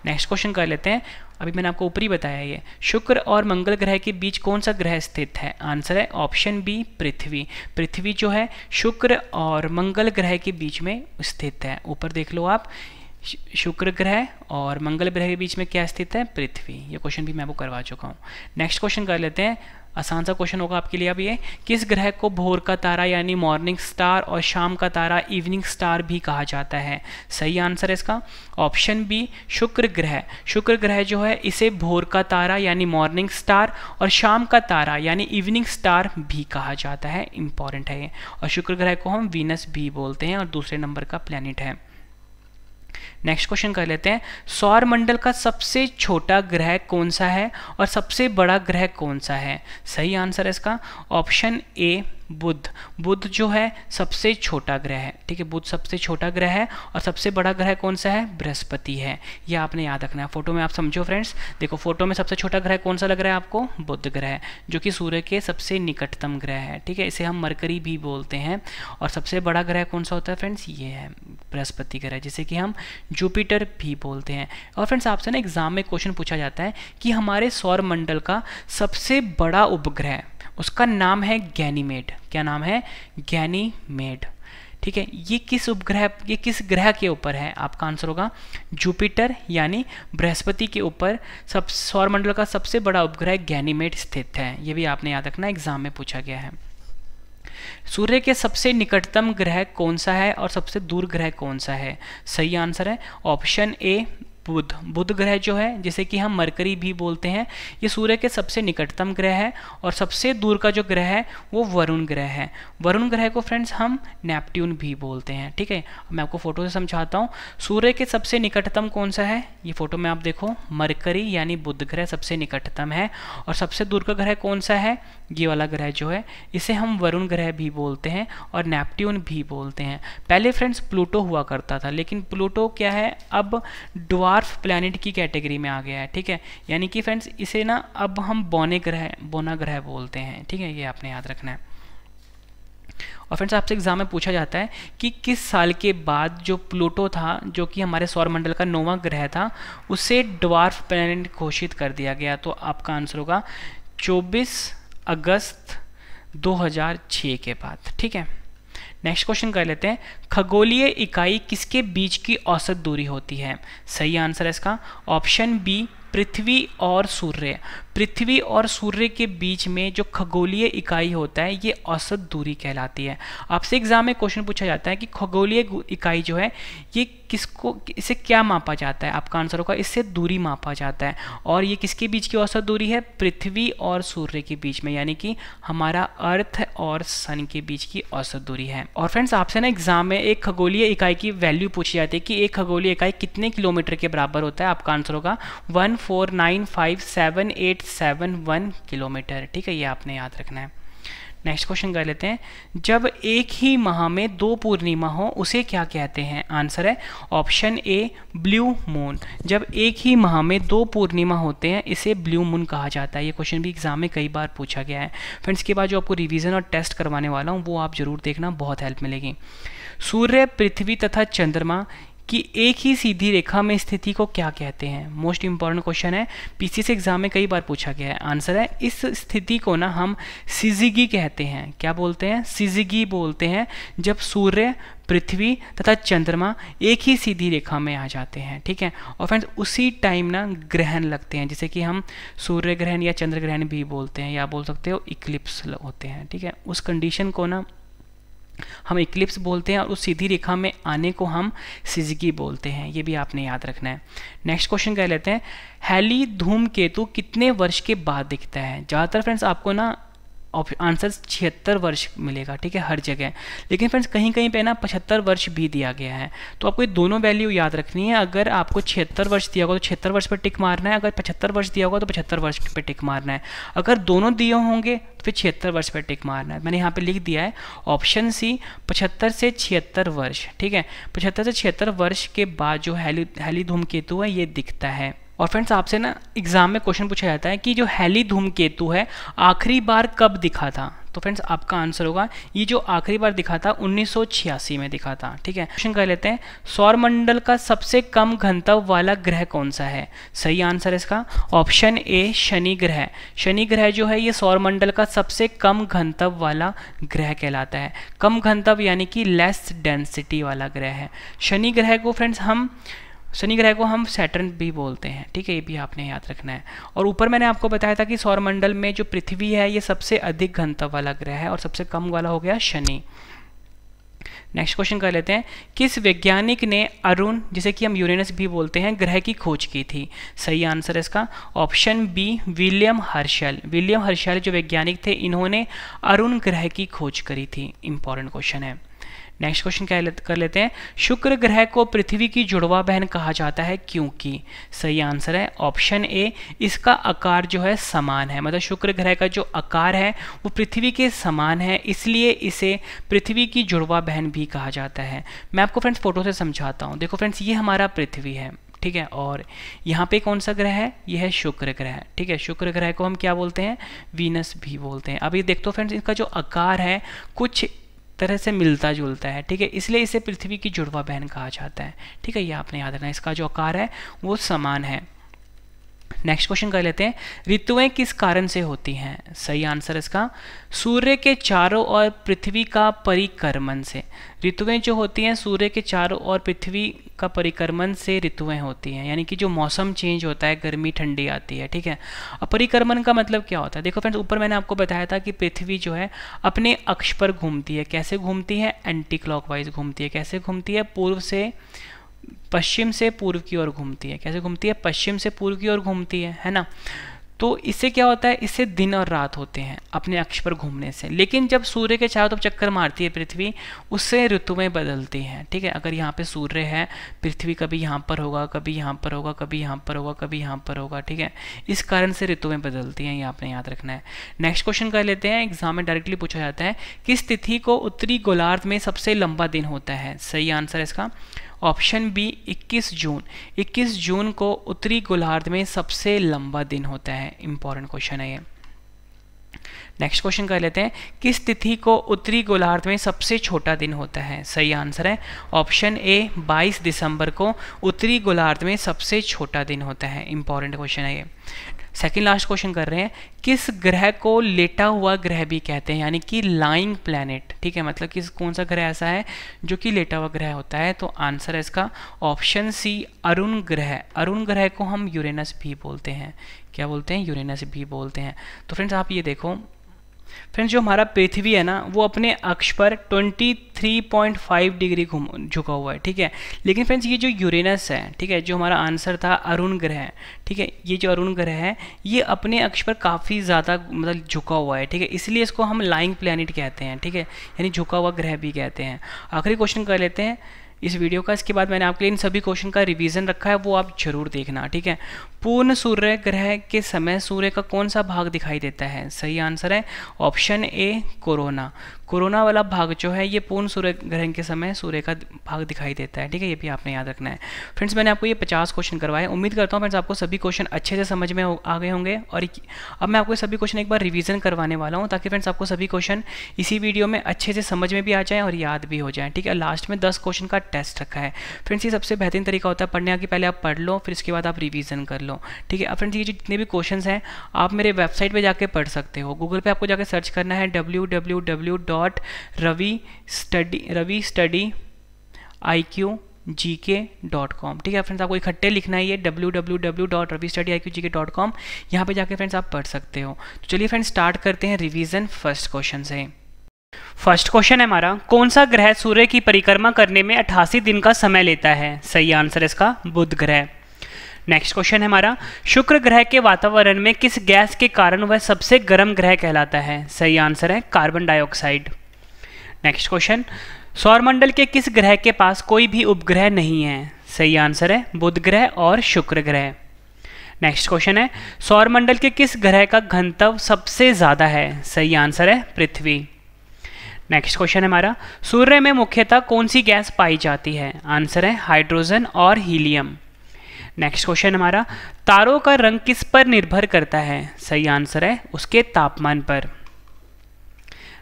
नेक्स्ट क्वेश्चन कर लेते हैं अभी मैंने आपको ऊपरी बताया ये शुक्र और मंगल ग्रह के बीच कौन सा ग्रह स्थित है आंसर है ऑप्शन बी पृथ्वी पृथ्वी जो है शुक्र और मंगल ग्रह के बीच में स्थित है ऊपर देख लो आप शुक्र ग्रह और मंगल ग्रह के बीच में क्या स्थित है पृथ्वी ये क्वेश्चन भी मैं आपको करवा चुका हूँ नेक्स्ट क्वेश्चन कर लेते हैं आसान सा क्वेश्चन होगा आपके लिए अब ये किस ग्रह को भोर का तारा यानी मॉर्निंग स्टार और शाम का तारा इवनिंग स्टार भी कहा जाता है सही आंसर है इसका ऑप्शन बी शुक्र ग्रह शुक्र ग्रह जो है इसे भोर का तारा यानी मॉर्निंग स्टार और शाम का तारा यानी इवनिंग स्टार भी कहा जाता है इंपॉर्टेंट है ये और शुक्र ग्रह को हम वीनस भी बोलते हैं और दूसरे नंबर का प्लैनेट है नेक्स्ट क्वेश्चन कर लेते हैं सौर मंडल का सबसे छोटा ग्रह कौन सा है और सबसे बड़ा ग्रह कौन सा है सही आंसर है इसका ऑप्शन ए बुध बुध जो है सबसे छोटा ग्रह है ठीक है बुध सबसे छोटा ग्रह है और सबसे बड़ा ग्रह कौन सा है बृहस्पति है यह आपने याद रखना है फोटो में आप समझो फ्रेंड्स देखो फोटो में सबसे छोटा ग्रह कौन सा लग रहा है आपको बुध ग्रह जो कि सूर्य के सबसे निकटतम ग्रह है ठीक है इसे हम मरकरी भी बोलते हैं और सबसे बड़ा ग्रह कौन सा होता है फ्रेंड्स ये है बृहस्पति ग्रह जिसे कि हम जुपिटर भी बोलते हैं और फ्रेंड्स आपसे ना एग्जाम में क्वेश्चन पूछा जाता है कि हमारे सौर मंडल का सबसे बड़ा उपग्रह उसका नाम है गैनीमेड क्या नाम है गैनीमेड ठीक है ये किस उपग्रह ये किस ग्रह के ऊपर है आपका आंसर होगा जुपिटर यानी बृहस्पति के ऊपर सब सौरमंडल का सबसे बड़ा उपग्रह गैनीमेड स्थित है ये भी आपने याद रखना एग्जाम में पूछा गया है सूर्य के सबसे निकटतम ग्रह कौन सा है और सबसे दूर ग्रह कौन सा है सही आंसर है ऑप्शन ए बुध बुध ग्रह जो है जिसे कि हम मरकरी भी बोलते हैं ये सूर्य के सबसे निकटतम ग्रह है और सबसे दूर का जो ग्रह है वो वरुण ग्रह है वरुण ग्रह को फ्रेंड्स हम नेपट्ट्यून भी बोलते हैं ठीक है मैं आपको फोटो से समझाता हूँ सूर्य के सबसे निकटतम कौन सा है ये फोटो में आप देखो मरकरी यानी बुध ग्रह सबसे निकटतम है और सबसे दूर का ग्रह कौन सा है ये वाला ग्रह जो है इसे हम वरुण ग्रह भी बोलते हैं और नेपट्ट्यून भी बोलते हैं पहले फ्रेंड्स प्लूटो हुआ करता था लेकिन प्लूटो क्या है अब डुआ आर्फ प्लानट की कैटेगरी में आ गया है ठीक है यानी कि फ्रेंड्स इसे ना अब हम बोने ग्रह बोना ग्रह बोलते हैं ठीक है ये आपने याद रखना है और फ्रेंड्स आपसे एग्जाम में पूछा जाता है कि किस साल के बाद जो प्लूटो था जो कि हमारे सौरमंडल का नोवा ग्रह था उसे ड्वार्फ प्लैनेट घोषित कर दिया गया तो आपका आंसर होगा 24 अगस्त 2006 के बाद ठीक है नेक्स्ट क्वेश्चन कर लेते हैं खगोलीय इकाई किसके बीच की औसत दूरी होती है सही आंसर है इसका ऑप्शन बी पृथ्वी और सूर्य पृथ्वी और सूर्य के बीच में जो खगोलीय इकाई होता है ये औसत दूरी कहलाती है आपसे एग्जाम में क्वेश्चन पूछा जाता है कि खगोलीय इकाई जो है ये किसको इसे क्या मापा जाता है आपका आंसर होगा इससे दूरी मापा जाता है और ये किसके बीच की औसत दूरी है पृथ्वी और सूर्य के बीच में यानी कि हमारा अर्थ और सन के बीच की औसत दूरी है और फ्रेंड्स आपसे ना एग्जाम में एक खगोलीय इकाई की वैल्यू पूछी जाती है कि एक खगोलीय इकाई कितने किलोमीटर के बराबर होता है आपका आंसर होगा one four nine five seven eight seven kilometre ठीक है ये आपने याद रखना है नेक्स्ट क्वेश्चन कर लेते हैं जब एक ही माह में दो पूर्णिमा हो उसे क्या कहते हैं आंसर है ऑप्शन ए ब्लू मून जब एक ही माह में दो पूर्णिमा होते हैं इसे ब्लू मून कहा जाता है ये क्वेश्चन भी एग्जाम में कई बार पूछा गया है फ्रेंड्स के बाद जो आपको रिवीजन और टेस्ट करवाने वाला हूँ वो आप जरूर देखना बहुत हेल्प मिलेगी सूर्य पृथ्वी तथा चंद्रमा कि एक ही सीधी रेखा में स्थिति को क्या कहते हैं मोस्ट इंपॉर्टेंट क्वेश्चन है पीसीएस एग्जाम में कई बार पूछा गया है आंसर है इस स्थिति को ना हम सिजिगी कहते हैं क्या बोलते हैं सिजिगी बोलते हैं जब सूर्य पृथ्वी तथा चंद्रमा एक ही सीधी रेखा में आ जाते हैं ठीक है और फ्रेंड्स उसी टाइम ना ग्रहण लगते हैं जैसे कि हम सूर्य ग्रहण या चंद्र ग्रहण भी बोलते हैं या बोल सकते हो इक्लिप्स होते हैं ठीक है उस कंडीशन को ना हम इक्लिप्स बोलते हैं और उस सीधी रेखा में आने को हम सिजगी बोलते हैं ये भी आपने याद रखना है नेक्स्ट क्वेश्चन कह लेते हैं हैली धूमकेतु कितने वर्ष के बाद दिखता है ज़्यादातर फ्रेंड्स आपको ना आंसर छिहत्तर वर्ष मिलेगा ठीक है हर जगह लेकिन फ्रेंड्स कहीं कहीं पे ना पचहत्तर वर्ष भी दिया गया है तो आपको ये दोनों वैल्यू याद रखनी है अगर आपको छिहत्तर वर्ष दिया होगा तो छिहत्तर वर्ष पर टिक मारना है अगर पचहत्तर वर्ष दिया होगा तो पचहत्तर वर्ष पर टिक मारना है अगर दोनों दिए होंगे तो फिर छिहत्तर वर्ष पर टिक मारना है मैंने यहाँ पर लिख दिया है ऑप्शन सी पचहत्तर से छिहत्तर वर्ष ठीक है पचहत्तर से छिहत्तर वर्ष के बाद जो हैली धूमकेतु है ये दिखता है और फ्रेंड्स आपसे ना एग्ज़ाम में क्वेश्चन पूछा जाता है कि जो हैली धूमकेतु है आखिरी बार कब दिखा था तो फ्रेंड्स आपका आंसर होगा ये जो आखिरी बार दिखा था 1986 में दिखा था ठीक है क्वेश्चन कर लेते हैं मंडल का सबसे कम घनत्व वाला ग्रह कौन सा है सही आंसर है इसका ऑप्शन ए शनि ग्रह शनि ग्रह जो है ये सौरमंडल का सबसे कम घनत्व वाला ग्रह कहलाता है कम घनत्व यानी कि लेस डेंसिटी वाला ग्रह है शनि ग्रह को फ्रेंड्स हम शनि ग्रह को हम सैटर्न भी बोलते हैं ठीक है ये भी आपने याद रखना है और ऊपर मैंने आपको बताया था कि सौरमंडल में जो पृथ्वी है ये सबसे अधिक घनत्व वाला ग्रह है और सबसे कम वाला हो गया शनि नेक्स्ट क्वेश्चन कर लेते हैं किस वैज्ञानिक ने अरुण जिसे कि हम यूरेनस भी बोलते हैं ग्रह की खोज की थी सही आंसर है इसका option B William Herschel William Herschel जो वैज्ञानिक थे इन्होंने अरुण ग्रह की खोज करी थी इंपॉर्टेंट क्वेश्चन है नेक्स्ट क्वेश्चन क्या कर लेते हैं शुक्र ग्रह को पृथ्वी की जुड़वा बहन कहा जाता है क्योंकि सही आंसर है ऑप्शन ए इसका आकार जो है समान है मतलब शुक्र ग्रह का जो आकार है वो पृथ्वी के समान है इसलिए इसे पृथ्वी की जुड़वा बहन भी कहा जाता है मैं आपको फ्रेंड्स फोटो से समझाता हूँ देखो फ्रेंड्स ये हमारा पृथ्वी है ठीक है और यहाँ पे कौन सा ग्रह है यह है शुक्र ग्रह ठीक है शुक्र ग्रह को हम क्या बोलते हैं वीनस भी बोलते हैं अब ये देखते हो फ्रेंड्स इसका जो आकार है कुछ तरह से मिलता जुलता है ठीक है इसलिए इसे पृथ्वी की जुड़वा बहन कहा जाता है ठीक है ये आपने याद रखना इसका जो आकार है वो समान है नेक्स्ट क्वेश्चन कर लेते हैं ऋतुएं किस कारण से होती हैं सही आंसर इसका सूर्य के चारों और पृथ्वी का परिक्रमण से ऋतुएं जो होती हैं सूर्य के चारों और पृथ्वी का परिक्रमण से ऋतुएं होती हैं यानी कि जो मौसम चेंज होता है गर्मी ठंडी आती है ठीक है और परिक्रमण का मतलब क्या होता है देखो फ्रेंड्स ऊपर मैंने आपको बताया था कि पृथ्वी जो है अपने अक्ष पर घूमती है कैसे घूमती है एंटी क्लॉकवाइज घूमती है कैसे घूमती है पूर्व से पश्चिम से पूर्व की ओर घूमती है कैसे घूमती है पश्चिम से पूर्व की ओर घूमती है है ना तो इससे क्या होता है इससे दिन और रात होते हैं अपने अक्ष पर घूमने से लेकिन जब सूर्य के चारों तरफ तो चक्कर मारती है पृथ्वी उससे ऋतुएं बदलती हैं ठीक है अगर यहाँ पे सूर्य है पृथ्वी कभी यहाँ पर होगा कभी यहाँ पर होगा कभी यहाँ पर होगा कभी यहाँ पर होगा ठीक है इस कारण से ऋतुएं बदलती हैं ये आपने याद रखना है नेक्स्ट क्वेश्चन कर लेते हैं एग्जाम में डायरेक्टली पूछा जाता है किस तिथि को उत्तरी गोलार्ध में सबसे लंबा दिन होता है सही आंसर है इसका ऑप्शन बी 21 जून 21 जून को उत्तरी गोलार्ध में सबसे लंबा दिन होता है इंपॉर्टेंट क्वेश्चन है ये नेक्स्ट क्वेश्चन कर लेते हैं किस तिथि को उत्तरी गोलार्ध में सबसे छोटा दिन होता है सही आंसर है ऑप्शन ए 22 दिसंबर को उत्तरी गोलार्ध में सबसे छोटा दिन होता है इंपॉर्टेंट क्वेश्चन है ये सेकेंड लास्ट क्वेश्चन कर रहे हैं किस ग्रह को लेटा हुआ ग्रह भी कहते हैं यानी कि लाइंग प्लैनेट ठीक है मतलब किस कौन सा ग्रह ऐसा है जो कि लेटा हुआ ग्रह होता है तो आंसर है इसका ऑप्शन सी अरुण ग्रह अरुण ग्रह को हम यूरेनस भी बोलते हैं क्या बोलते हैं यूरेनस भी बोलते हैं तो फ्रेंड्स आप ये देखो फ्रेंड्स जो हमारा पृथ्वी है ना वो अपने अक्ष पर 23.5 डिग्री घूम झुका हुआ है ठीक है लेकिन फ्रेंड्स ये जो यूरेनस है ठीक है जो हमारा आंसर था अरुण ग्रह ठीक है ये जो अरुण ग्रह है ये अपने अक्ष पर काफ़ी ज़्यादा मतलब झुका हुआ है ठीक है इसलिए इसको हम लाइंग प्लानिट कहते हैं ठीक है यानी झुका हुआ ग्रह भी कहते हैं आखिरी क्वेश्चन कर लेते हैं इस वीडियो का इसके बाद मैंने आपके लिए इन सभी क्वेश्चन का रिवीजन रखा है वो आप जरूर देखना ठीक है पूर्ण सूर्य ग्रह के समय सूर्य का कौन सा भाग दिखाई देता है सही आंसर है ऑप्शन ए कोरोना कोरोना वाला भाग जो है ये पूर्ण सूर्य ग्रहण के समय सूर्य का भाग दिखाई देता है ठीक है ये भी आपने याद रखना है फ्रेंड्स मैंने आपको ये पचास क्वेश्चन करवाए उम्मीद करता हूँ फ्रेंड्स आपको सभी क्वेश्चन अच्छे से समझ में आ गए होंगे और अब मैं आपको सभी क्वेश्चन एक बार रिविजन करवाने वाला हूँ ताकि फ्रेंड्स आपको सभी क्वेश्चन इसी वीडियो में अच्छे से समझ में भी आ जाए और याद भी हो जाए ठीक है लास्ट में दस क्वेश्चन का टेस्ट रखा है फ्रेंड्स ये सबसे बेहतरीन तरीका होता है पढ़ने आगे पहले आप पढ़ लो फिर इसके बाद आप रिविजन कर लो ठीक है अब फ्रेंड्स ये जितने भी क्वेश्चन हैं आप मेरे वेबसाइट पर जाकर पढ़ सकते हो गूगल पर आपको जाकर सर्च करना है W W W dot dot Ravi study Ravi study I Q G K dot com ठीक है फ्रेंड्स आपको इकट्ठे लिखना है ये W W W dot Ravi study I Q G K dot com यहाँ पर जाकर फ्रेंड्स आप पढ़ सकते हो तो चलिए फ्रेंड्स स्टार्ट करते हैं रिवीजन फर्स्ट क्वेश्चन से फर्स्ट क्वेश्चन है हमारा कौन सा ग्रह सूर्य की परिक्रमा करने में अठासी दिन का समय लेता है सही आंसर इसका बुध ग्रह नेक्स्ट क्वेश्चन है हमारा शुक्र ग्रह के वातावरण में किस गैस के कारण वह सबसे गर्म ग्रह कहलाता है सही आंसर है कार्बन डाइऑक्साइड नेक्स्ट क्वेश्चन सौरमंडल के किस ग्रह के पास कोई भी उपग्रह नहीं है सही आंसर है बुध ग्रह और शुक्र ग्रह नेक्स्ट क्वेश्चन है सौरमंडल के किस ग्रह का घनत्व सबसे ज़्यादा है सही आंसर है पृथ्वी नेक्स्ट क्वेश्चन है हमारा सूर्य में मुख्यतः कौन सी गैस पाई जाती है आंसर है हाइड्रोजन और हीलियम नेक्स्ट क्वेश्चन हमारा तारों का रंग किस पर निर्भर करता है सही आंसर है उसके तापमान पर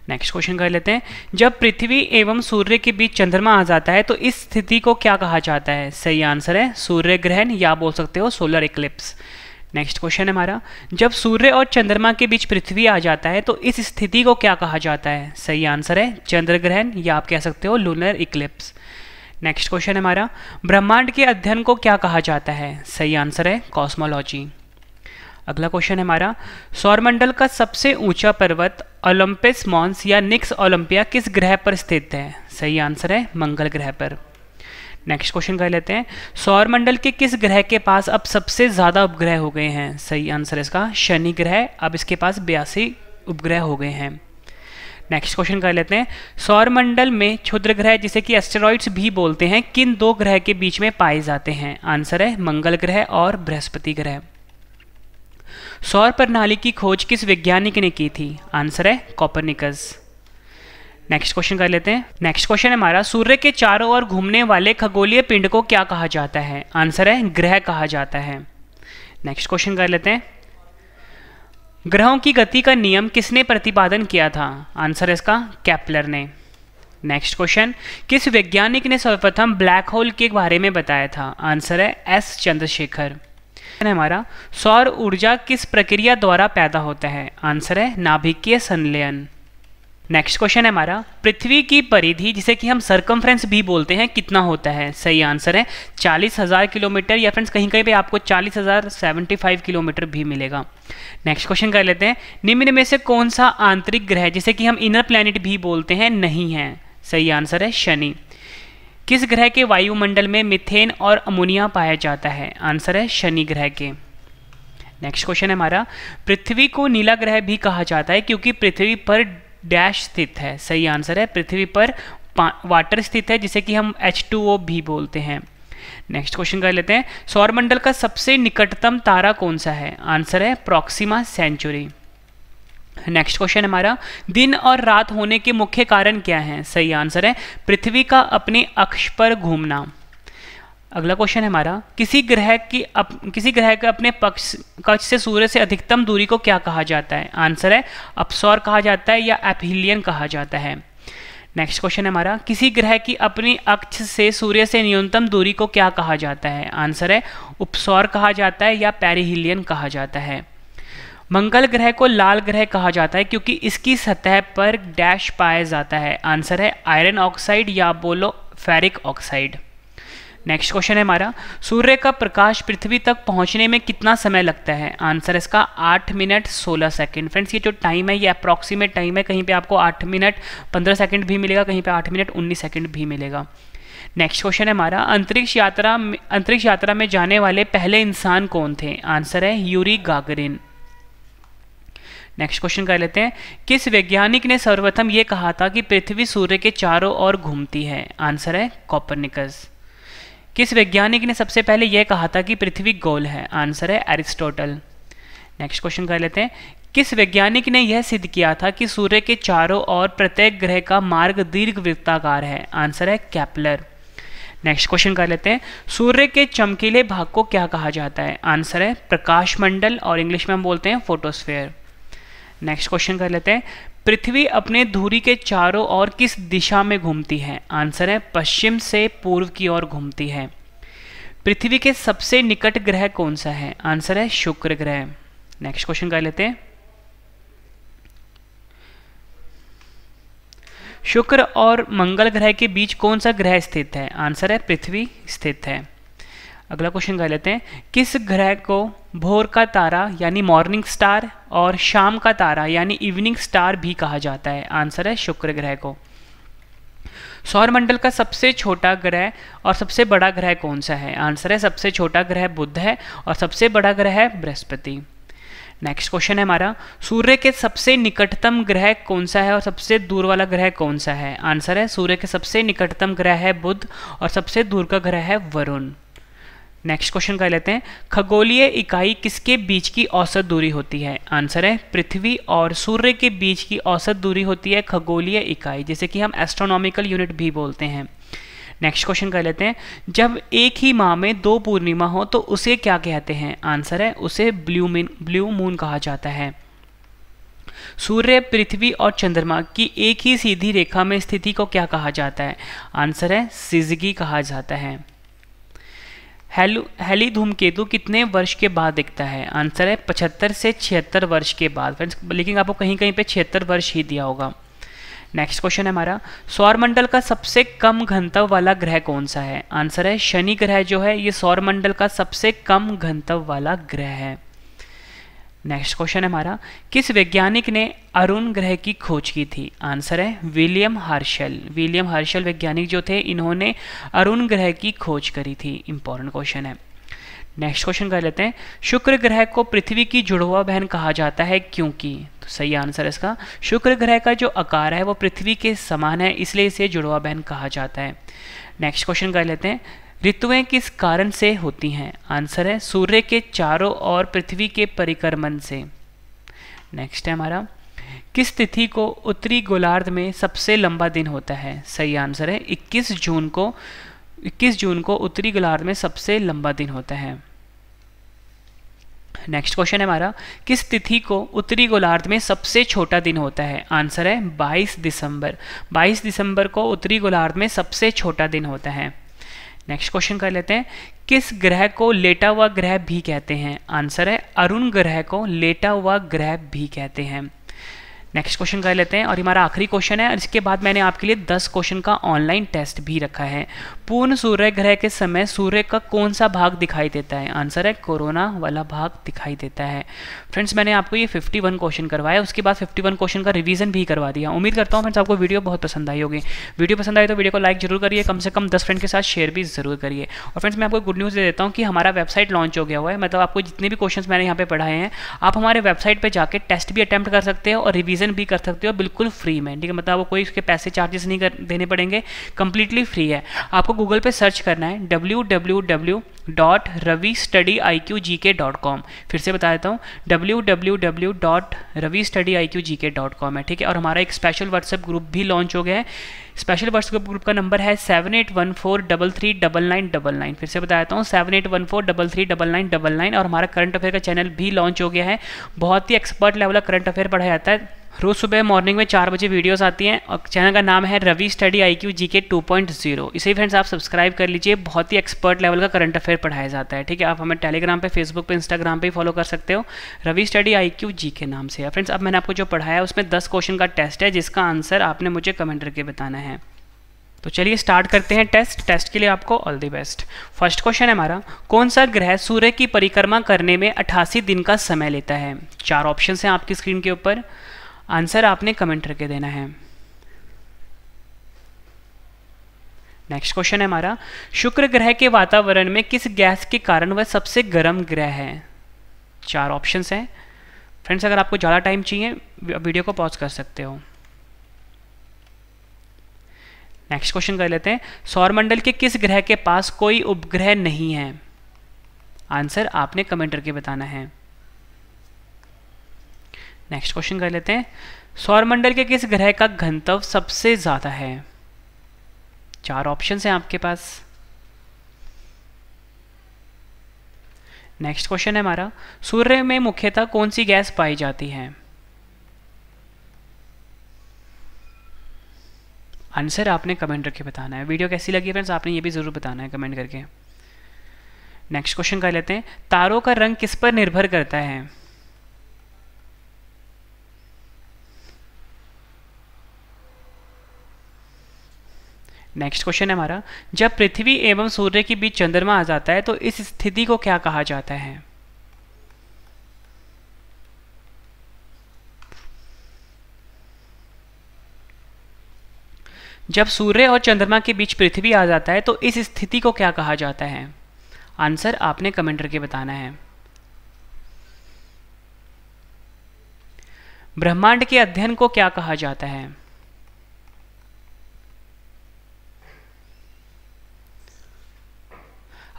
नेक्स्ट क्वेश्चन कर लेते हैं जब पृथ्वी एवं सूर्य के बीच चंद्रमा आ जाता है तो इस स्थिति को क्या कहा जाता है सही आंसर है सूर्य ग्रहण या बोल सकते हो सोलर इक्लिप्स नेक्स्ट क्वेश्चन है हमारा जब सूर्य और चंद्रमा के बीच पृथ्वी आ जाता है तो इस स्थिति को क्या कहा जाता है सही आंसर है चंद्र ग्रहण या आप कह सकते हो लूनर इक्लिप्स नेक्स्ट क्वेश्चन है हमारा ब्रह्मांड के अध्ययन को क्या कहा जाता है सही आंसर है कॉस्मोलॉजी अगला क्वेश्चन है हमारा सौरमंडल का सबसे ऊंचा पर्वत ओलंपिस मॉन्स या निक्स ओलंपिया किस ग्रह पर स्थित है सही आंसर है मंगल ग्रह पर नेक्स्ट क्वेश्चन कर लेते हैं सौरमंडल के किस ग्रह के पास अब सबसे ज़्यादा उपग्रह हो गए हैं सही आंसर इसका शनि ग्रह अब इसके पास बयासी उपग्रह हो गए हैं नेक्स्ट क्वेश्चन कर लेते हैं सौरमंडल में क्षुद्र ग्रह जिसे कि एस्टेरॉइड्स भी बोलते हैं किन दो ग्रह के बीच में पाए जाते हैं आंसर है मंगल ग्रह और बृहस्पति ग्रह सौर प्रणाली की खोज किस वैज्ञानिक ने की थी आंसर है कॉपरनिकस नेक्स्ट क्वेश्चन कर लेते हैं नेक्स्ट क्वेश्चन है हमारा सूर्य के चारों ओर घूमने वाले खगोलीय पिंड को क्या कहा जाता है आंसर है ग्रह कहा जाता है नेक्स्ट क्वेश्चन कर लेते हैं ग्रहों की गति का नियम किसने प्रतिपादन किया था आंसर इसका कैप्लर ने नेक्स्ट क्वेश्चन किस वैज्ञानिक ने सर्वप्रथम ब्लैक होल के बारे में बताया था आंसर है एस चंद्रशेखर हमारा सौर ऊर्जा किस प्रक्रिया द्वारा पैदा होता है आंसर है नाभिकीय संलयन नेक्स्ट क्वेश्चन है हमारा पृथ्वी की परिधि जिसे कि हम सरकमफ्रेंस भी बोलते हैं कितना होता है सही आंसर है चालीस हज़ार किलोमीटर या फ्रेंड्स कहीं कहीं पे आपको चालीस हज़ार सेवेंटी फाइव किलोमीटर भी मिलेगा नेक्स्ट क्वेश्चन कर लेते हैं निम्न में से कौन सा आंतरिक ग्रह जिसे कि हम इनर प्लैनेट भी बोलते हैं नहीं है सही आंसर है शनि किस ग्रह के वायुमंडल में मिथेन और अमोनिया पाया जाता है आंसर है शनि ग्रह के नेक्स्ट क्वेश्चन है हमारा पृथ्वी को नीला ग्रह भी कहा जाता है क्योंकि पृथ्वी पर डैश स्थित है सही आंसर है पृथ्वी पर वाटर स्थित है जिसे कि हम एच टू ओ भी बोलते हैं नेक्स्ट क्वेश्चन कर लेते हैं सौरमंडल का सबसे निकटतम तारा कौन सा है आंसर है प्रॉक्सिमा सेंचुरी नेक्स्ट क्वेश्चन हमारा दिन और रात होने के मुख्य कारण क्या हैं सही आंसर है पृथ्वी का अपने अक्ष पर घूमना अगला क्वेश्चन है हमारा किसी ग्रह की अप, किसी ग्रह के अपने पक्ष कक्ष से सूर्य से अधिकतम दूरी को क्या कहा जाता है आंसर है अपसौर कहा जाता है या एपहिलियन कहा जाता है नेक्स्ट क्वेश्चन है हमारा किसी ग्रह की अपनी अक्ष से सूर्य से न्यूनतम दूरी को क्या कहा जाता है आंसर है उपसौर कहा जाता है या पेरिहिलियन कहा जाता है मंगल ग्रह को लाल ग्रह कहा जाता है क्योंकि इसकी सतह पर डैश पाया जाता है आंसर है आयरन ऑक्साइड या बोलो फेरिक ऑक्साइड नेक्स्ट क्वेश्चन है हमारा सूर्य का प्रकाश पृथ्वी तक पहुंचने में कितना समय लगता है आंसर इसका आठ मिनट सोलह सेकेंड फ्रेंड्स ये जो टाइम है ये अप्रॉक्सीमेट टाइम है कहीं पे आपको आठ मिनट पंद्रह सेकेंड भी मिलेगा कहीं पे आठ मिनट उन्नीस सेकेंड भी मिलेगा नेक्स्ट क्वेश्चन है हमारा अंतरिक्ष यात्रा अंतरिक्ष यात्रा में जाने वाले पहले इंसान कौन थे आंसर है यूरी गागरिन नेक्स्ट क्वेश्चन कर लेते हैं किस वैज्ञानिक ने सर्वप्रथम ये कहा था कि पृथ्वी सूर्य के चारों ओर घूमती है आंसर है कॉपरनिकस किस वैज्ञानिक ने सबसे पहले यह कहा था कि पृथ्वी गोल है आंसर है एरिस्टोटल नेक्स्ट क्वेश्चन कर लेते हैं किस वैज्ञानिक ने यह सिद्ध किया था कि सूर्य के चारों ओर प्रत्येक ग्रह का मार्ग दीर्घ वृत्ताकार है आंसर है कैपलर नेक्स्ट क्वेश्चन कर लेते हैं सूर्य के चमकीले भाग को क्या कहा जाता है आंसर है प्रकाश मंडल और इंग्लिश में हम बोलते हैं फोटोस्फेयर नेक्स्ट क्वेश्चन कर लेते हैं पृथ्वी अपने धुरी के चारों ओर किस दिशा में घूमती है आंसर है पश्चिम से पूर्व की ओर घूमती है पृथ्वी के सबसे निकट ग्रह कौन सा है आंसर है शुक्र ग्रह नेक्स्ट क्वेश्चन कर लेते हैं शुक्र और मंगल ग्रह के बीच कौन सा ग्रह स्थित है आंसर है पृथ्वी स्थित है अगला क्वेश्चन कर लेते हैं किस ग्रह को भोर का तारा यानी मॉर्निंग स्टार और शाम का तारा यानी इवनिंग स्टार भी कहा जाता है आंसर है शुक्र ग्रह को सौरमंडल का सबसे छोटा ग्रह और सबसे बड़ा ग्रह कौन सा है आंसर है सबसे छोटा ग्रह बुद्ध है और सबसे बड़ा ग्रह है बृहस्पति नेक्स्ट क्वेश्चन है हमारा सूर्य के सबसे निकटतम ग्रह कौन सा है और सबसे दूर वाला ग्रह कौन सा है आंसर है सूर्य के सबसे निकटतम ग्रह है बुध और सबसे दूर का ग्रह है वरुण नेक्स्ट क्वेश्चन कर लेते हैं खगोलीय इकाई किसके बीच की औसत दूरी होती है आंसर है पृथ्वी और सूर्य के बीच की औसत दूरी होती है खगोलीय इकाई जैसे कि हम एस्ट्रोनॉमिकल यूनिट भी बोलते हैं नेक्स्ट क्वेश्चन कर लेते हैं जब एक ही माह में दो पूर्णिमा हो तो उसे क्या कहते हैं आंसर है उसे ब्लू मिन ब्लू मून कहा जाता है सूर्य पृथ्वी और चंद्रमा की एक ही सीधी रेखा में स्थिति को क्या कहा जाता है आंसर है सिजगी कहा जाता है हेली धूमकेतु कितने वर्ष के बाद दिखता है आंसर है पचहत्तर से छिहत्तर वर्ष के बाद फ्रेंड्स लेकिन आपको कहीं कहीं पे छिहत्तर वर्ष ही दिया होगा नेक्स्ट क्वेश्चन है हमारा सौरमंडल का सबसे कम घनत्व वाला ग्रह कौन सा है आंसर है शनि ग्रह जो है ये सौरमंडल का सबसे कम घनत्व वाला ग्रह है नेक्स्ट क्वेश्चन है हमारा किस वैज्ञानिक ने अरुण ग्रह की खोज की थी आंसर है विलियम हार्शल विलियम हार्शल वैज्ञानिक जो थे इन्होंने अरुण ग्रह की खोज करी थी इंपॉर्टेंट क्वेश्चन है नेक्स्ट क्वेश्चन कर लेते हैं शुक्र ग्रह को पृथ्वी की जुड़वा बहन कहा जाता है क्योंकि तो सही आंसर है इसका शुक्र ग्रह का जो आकार है वो पृथ्वी के समान है इसलिए इसे जुड़वा बहन कहा जाता है नेक्स्ट क्वेश्चन कर लेते हैं ऋतुएं किस कारण से होती हैं आंसर है सूर्य के चारों और पृथ्वी के परिक्रमण से नेक्स्ट है हमारा किस तिथि को उत्तरी गोलार्ध में सबसे लंबा दिन होता है सही आंसर है 21 जून को 21 जून को उत्तरी गोलार्ध में सबसे लंबा दिन होता है नेक्स्ट क्वेश्चन है हमारा किस तिथि को उत्तरी गोलार्ध में सबसे छोटा दिन होता है आंसर है 22 दिसंबर 22 दिसंबर को उत्तरी गोलार्ध में सबसे छोटा दिन होता है नेक्स्ट क्वेश्चन कर लेते हैं किस ग्रह को लेटा हुआ ग्रह भी कहते हैं आंसर है अरुण ग्रह को लेटा हुआ ग्रह भी कहते हैं नेक्स्ट क्वेश्चन कर लेते हैं और हमारा आखिरी क्वेश्चन है और इसके बाद मैंने आपके लिए 10 क्वेश्चन का ऑनलाइन टेस्ट भी रखा है पूर्ण सूर्य ग्रह के समय सूर्य का कौन सा भाग दिखाई देता है आंसर है कोरोना वाला भाग दिखाई देता है फ्रेंड्स मैंने आपको ये 51 क्वेश्चन करवाया उसके बाद 51 क्वेश्चन का रिवीजन भी करवा दिया उम्मीद करता हूँ फ्रेंड्स आपको वीडियो बहुत पसंद आई होगी वीडियो पसंद आई तो वीडियो को लाइक जरूर करिए कम से कम दस फ्रेंड के साथ शेयर भी जरूर करिए और फ्रेंड्स मैं आपको गुड न्यूज़ दे देता हूँ कि हमारा वेबसाइट लॉन्च हो गया हुआ है मतलब आपको जितने भी क्वेश्चन मैंने यहाँ पर पढ़ाए हैं आप हमारे वेबसाइट पर जाकर टेस्ट भी अटैम्प्ट कर सकते हो और रिविजन भी कर सकते हो बिल्कुल फ्री में ठीक है मतलब वो कोई उसके पैसे चार्जेस नहीं देने पड़ेंगे कंप्लीटली फ्री है आपको गूगल पे सर्च करना है W W W dot Ravi study I Q G K dot com फिर से बता देता हूँ W W W dot Ravi study I Q G K dot com है ठीक है और हमारा एक स्पेशल व्हाट्सएप ग्रुप भी लॉन्च हो गया है स्पेशल व्हाट्सएप ग्रुप का नंबर है seven eight one four double three double nine double nine फिर से बता देता हूँ seven eight one four double three double nine double nine और हमारा करंट अफेयर का चैनल भी लॉन्च हो गया है बहुत ही एक्सपर्ट लेवल का करंट अफेयर पढ़ाया जाता है रोज़ सुबह मॉर्निंग में चार बजे वीडियोस आती हैं और चैनल का नाम है Ravi study I Q G K two point zero इसे फ्रेंड्स आप सब्सक्राइब कर लीजिए बहुत ही एक्सपर्ट लेवल का करंट अफेयर पढ़ाया जाता है ठीक है आप हमें टेलीग्राम पे फेसबुक पे इंस्टाग्राम पे फॉलो कर सकते हो Ravi study I Q G K नाम से फ्रेंड्स अब मैंने आपको जो पढ़ाया उसमें दस क्वेश्चन का टेस्ट है जिसका आंसर आपने मुझे कमेंट करके बताना है तो चलिए स्टार्ट करते हैं टेस्ट टेस्ट के लिए आपको all the best first question है हमारा कौन सा ग्रह सूर्य की परिक्रमा करने में अट्ठासी दिन का समय लेता है चार ऑप्शन हैं आपकी स्क्रीन के ऊपर आंसर आपने कमेंट करके देना है नेक्स्ट क्वेश्चन है हमारा शुक्र ग्रह के वातावरण में किस गैस के कारण वह सबसे गर्म ग्रह है चार ऑप्शंस हैं फ्रेंड्स अगर आपको ज़्यादा टाइम चाहिए वीडियो को पॉज कर सकते हो नेक्स्ट क्वेश्चन कर लेते हैं सौरमंडल के किस ग्रह के पास कोई उपग्रह नहीं है आंसर आपने कमेंट करके बताना है नेक्स्ट क्वेश्चन कर लेते हैं सौरमंडल के किस ग्रह का घनत्व सबसे ज़्यादा है चार ऑप्शन हैं आपके पास नेक्स्ट क्वेश्चन है हमारा सूर्य में मुख्यतः कौन सी गैस पाई जाती है आंसर आपने कमेंट करके बताना है वीडियो कैसी लगी फ्रेंड्स आपने ये भी ज़रूर बताना है कमेंट करके नेक्स्ट क्वेश्चन कर लेते हैं तारों का रंग किस पर निर्भर करता है नेक्स्ट क्वेश्चन है हमारा जब पृथ्वी एवं सूर्य के बीच चंद्रमा आ जाता है तो इस स्थिति को क्या कहा जाता है जब सूर्य और चंद्रमा के बीच पृथ्वी आ जाता है तो इस स्थिति को क्या कहा जाता है आंसर आपने कमेंट करके बताना है ब्रह्मांड के अध्ययन को क्या कहा जाता है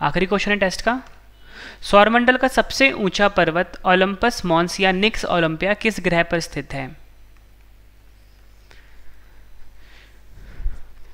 आखिरी क्वेश्चन है टेस्ट का सौरमंडल का सबसे ऊंचा पर्वत ओलंपस मॉन्स या निक्स ओलंपिया किस ग्रह पर स्थित है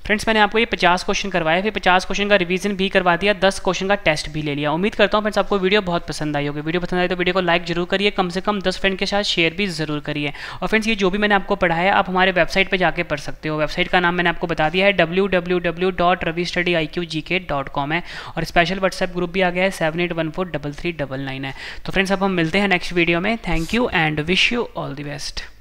फ्रेंड्स मैंने आपको ये पचास क्वेश्चन करवाया फिर पचास क्वेश्चन का रिवीजन भी करवा दिया दस क्वेश्चन का टेस्ट भी ले लिया उम्मीद करता हूँ फ्रेंड्स आपको वीडियो बहुत पसंद आई होगी वीडियो पसंद आई तो वीडियो को लाइक जरूर करिए कम से कम दस फ्रेंड के साथ शेयर भी जरूर करिए और फ्रेंड्स ये जो भी मैंने आपको पढ़ाया आप हमारे वेबसाइट पर जाकर पढ़ सकते हो वेबसाइट का नाम मैंने आपको बता दिया है W W W dot Ravi study I Q G K dot com है और स्पेशल व्हाट्सएप ग्रुप भी आ गया है seven eight one four double three double nine है तो फ्रेंड्स अब हम मिलते हैं नेक्स्ट वीडियो में thank you and wish you all the best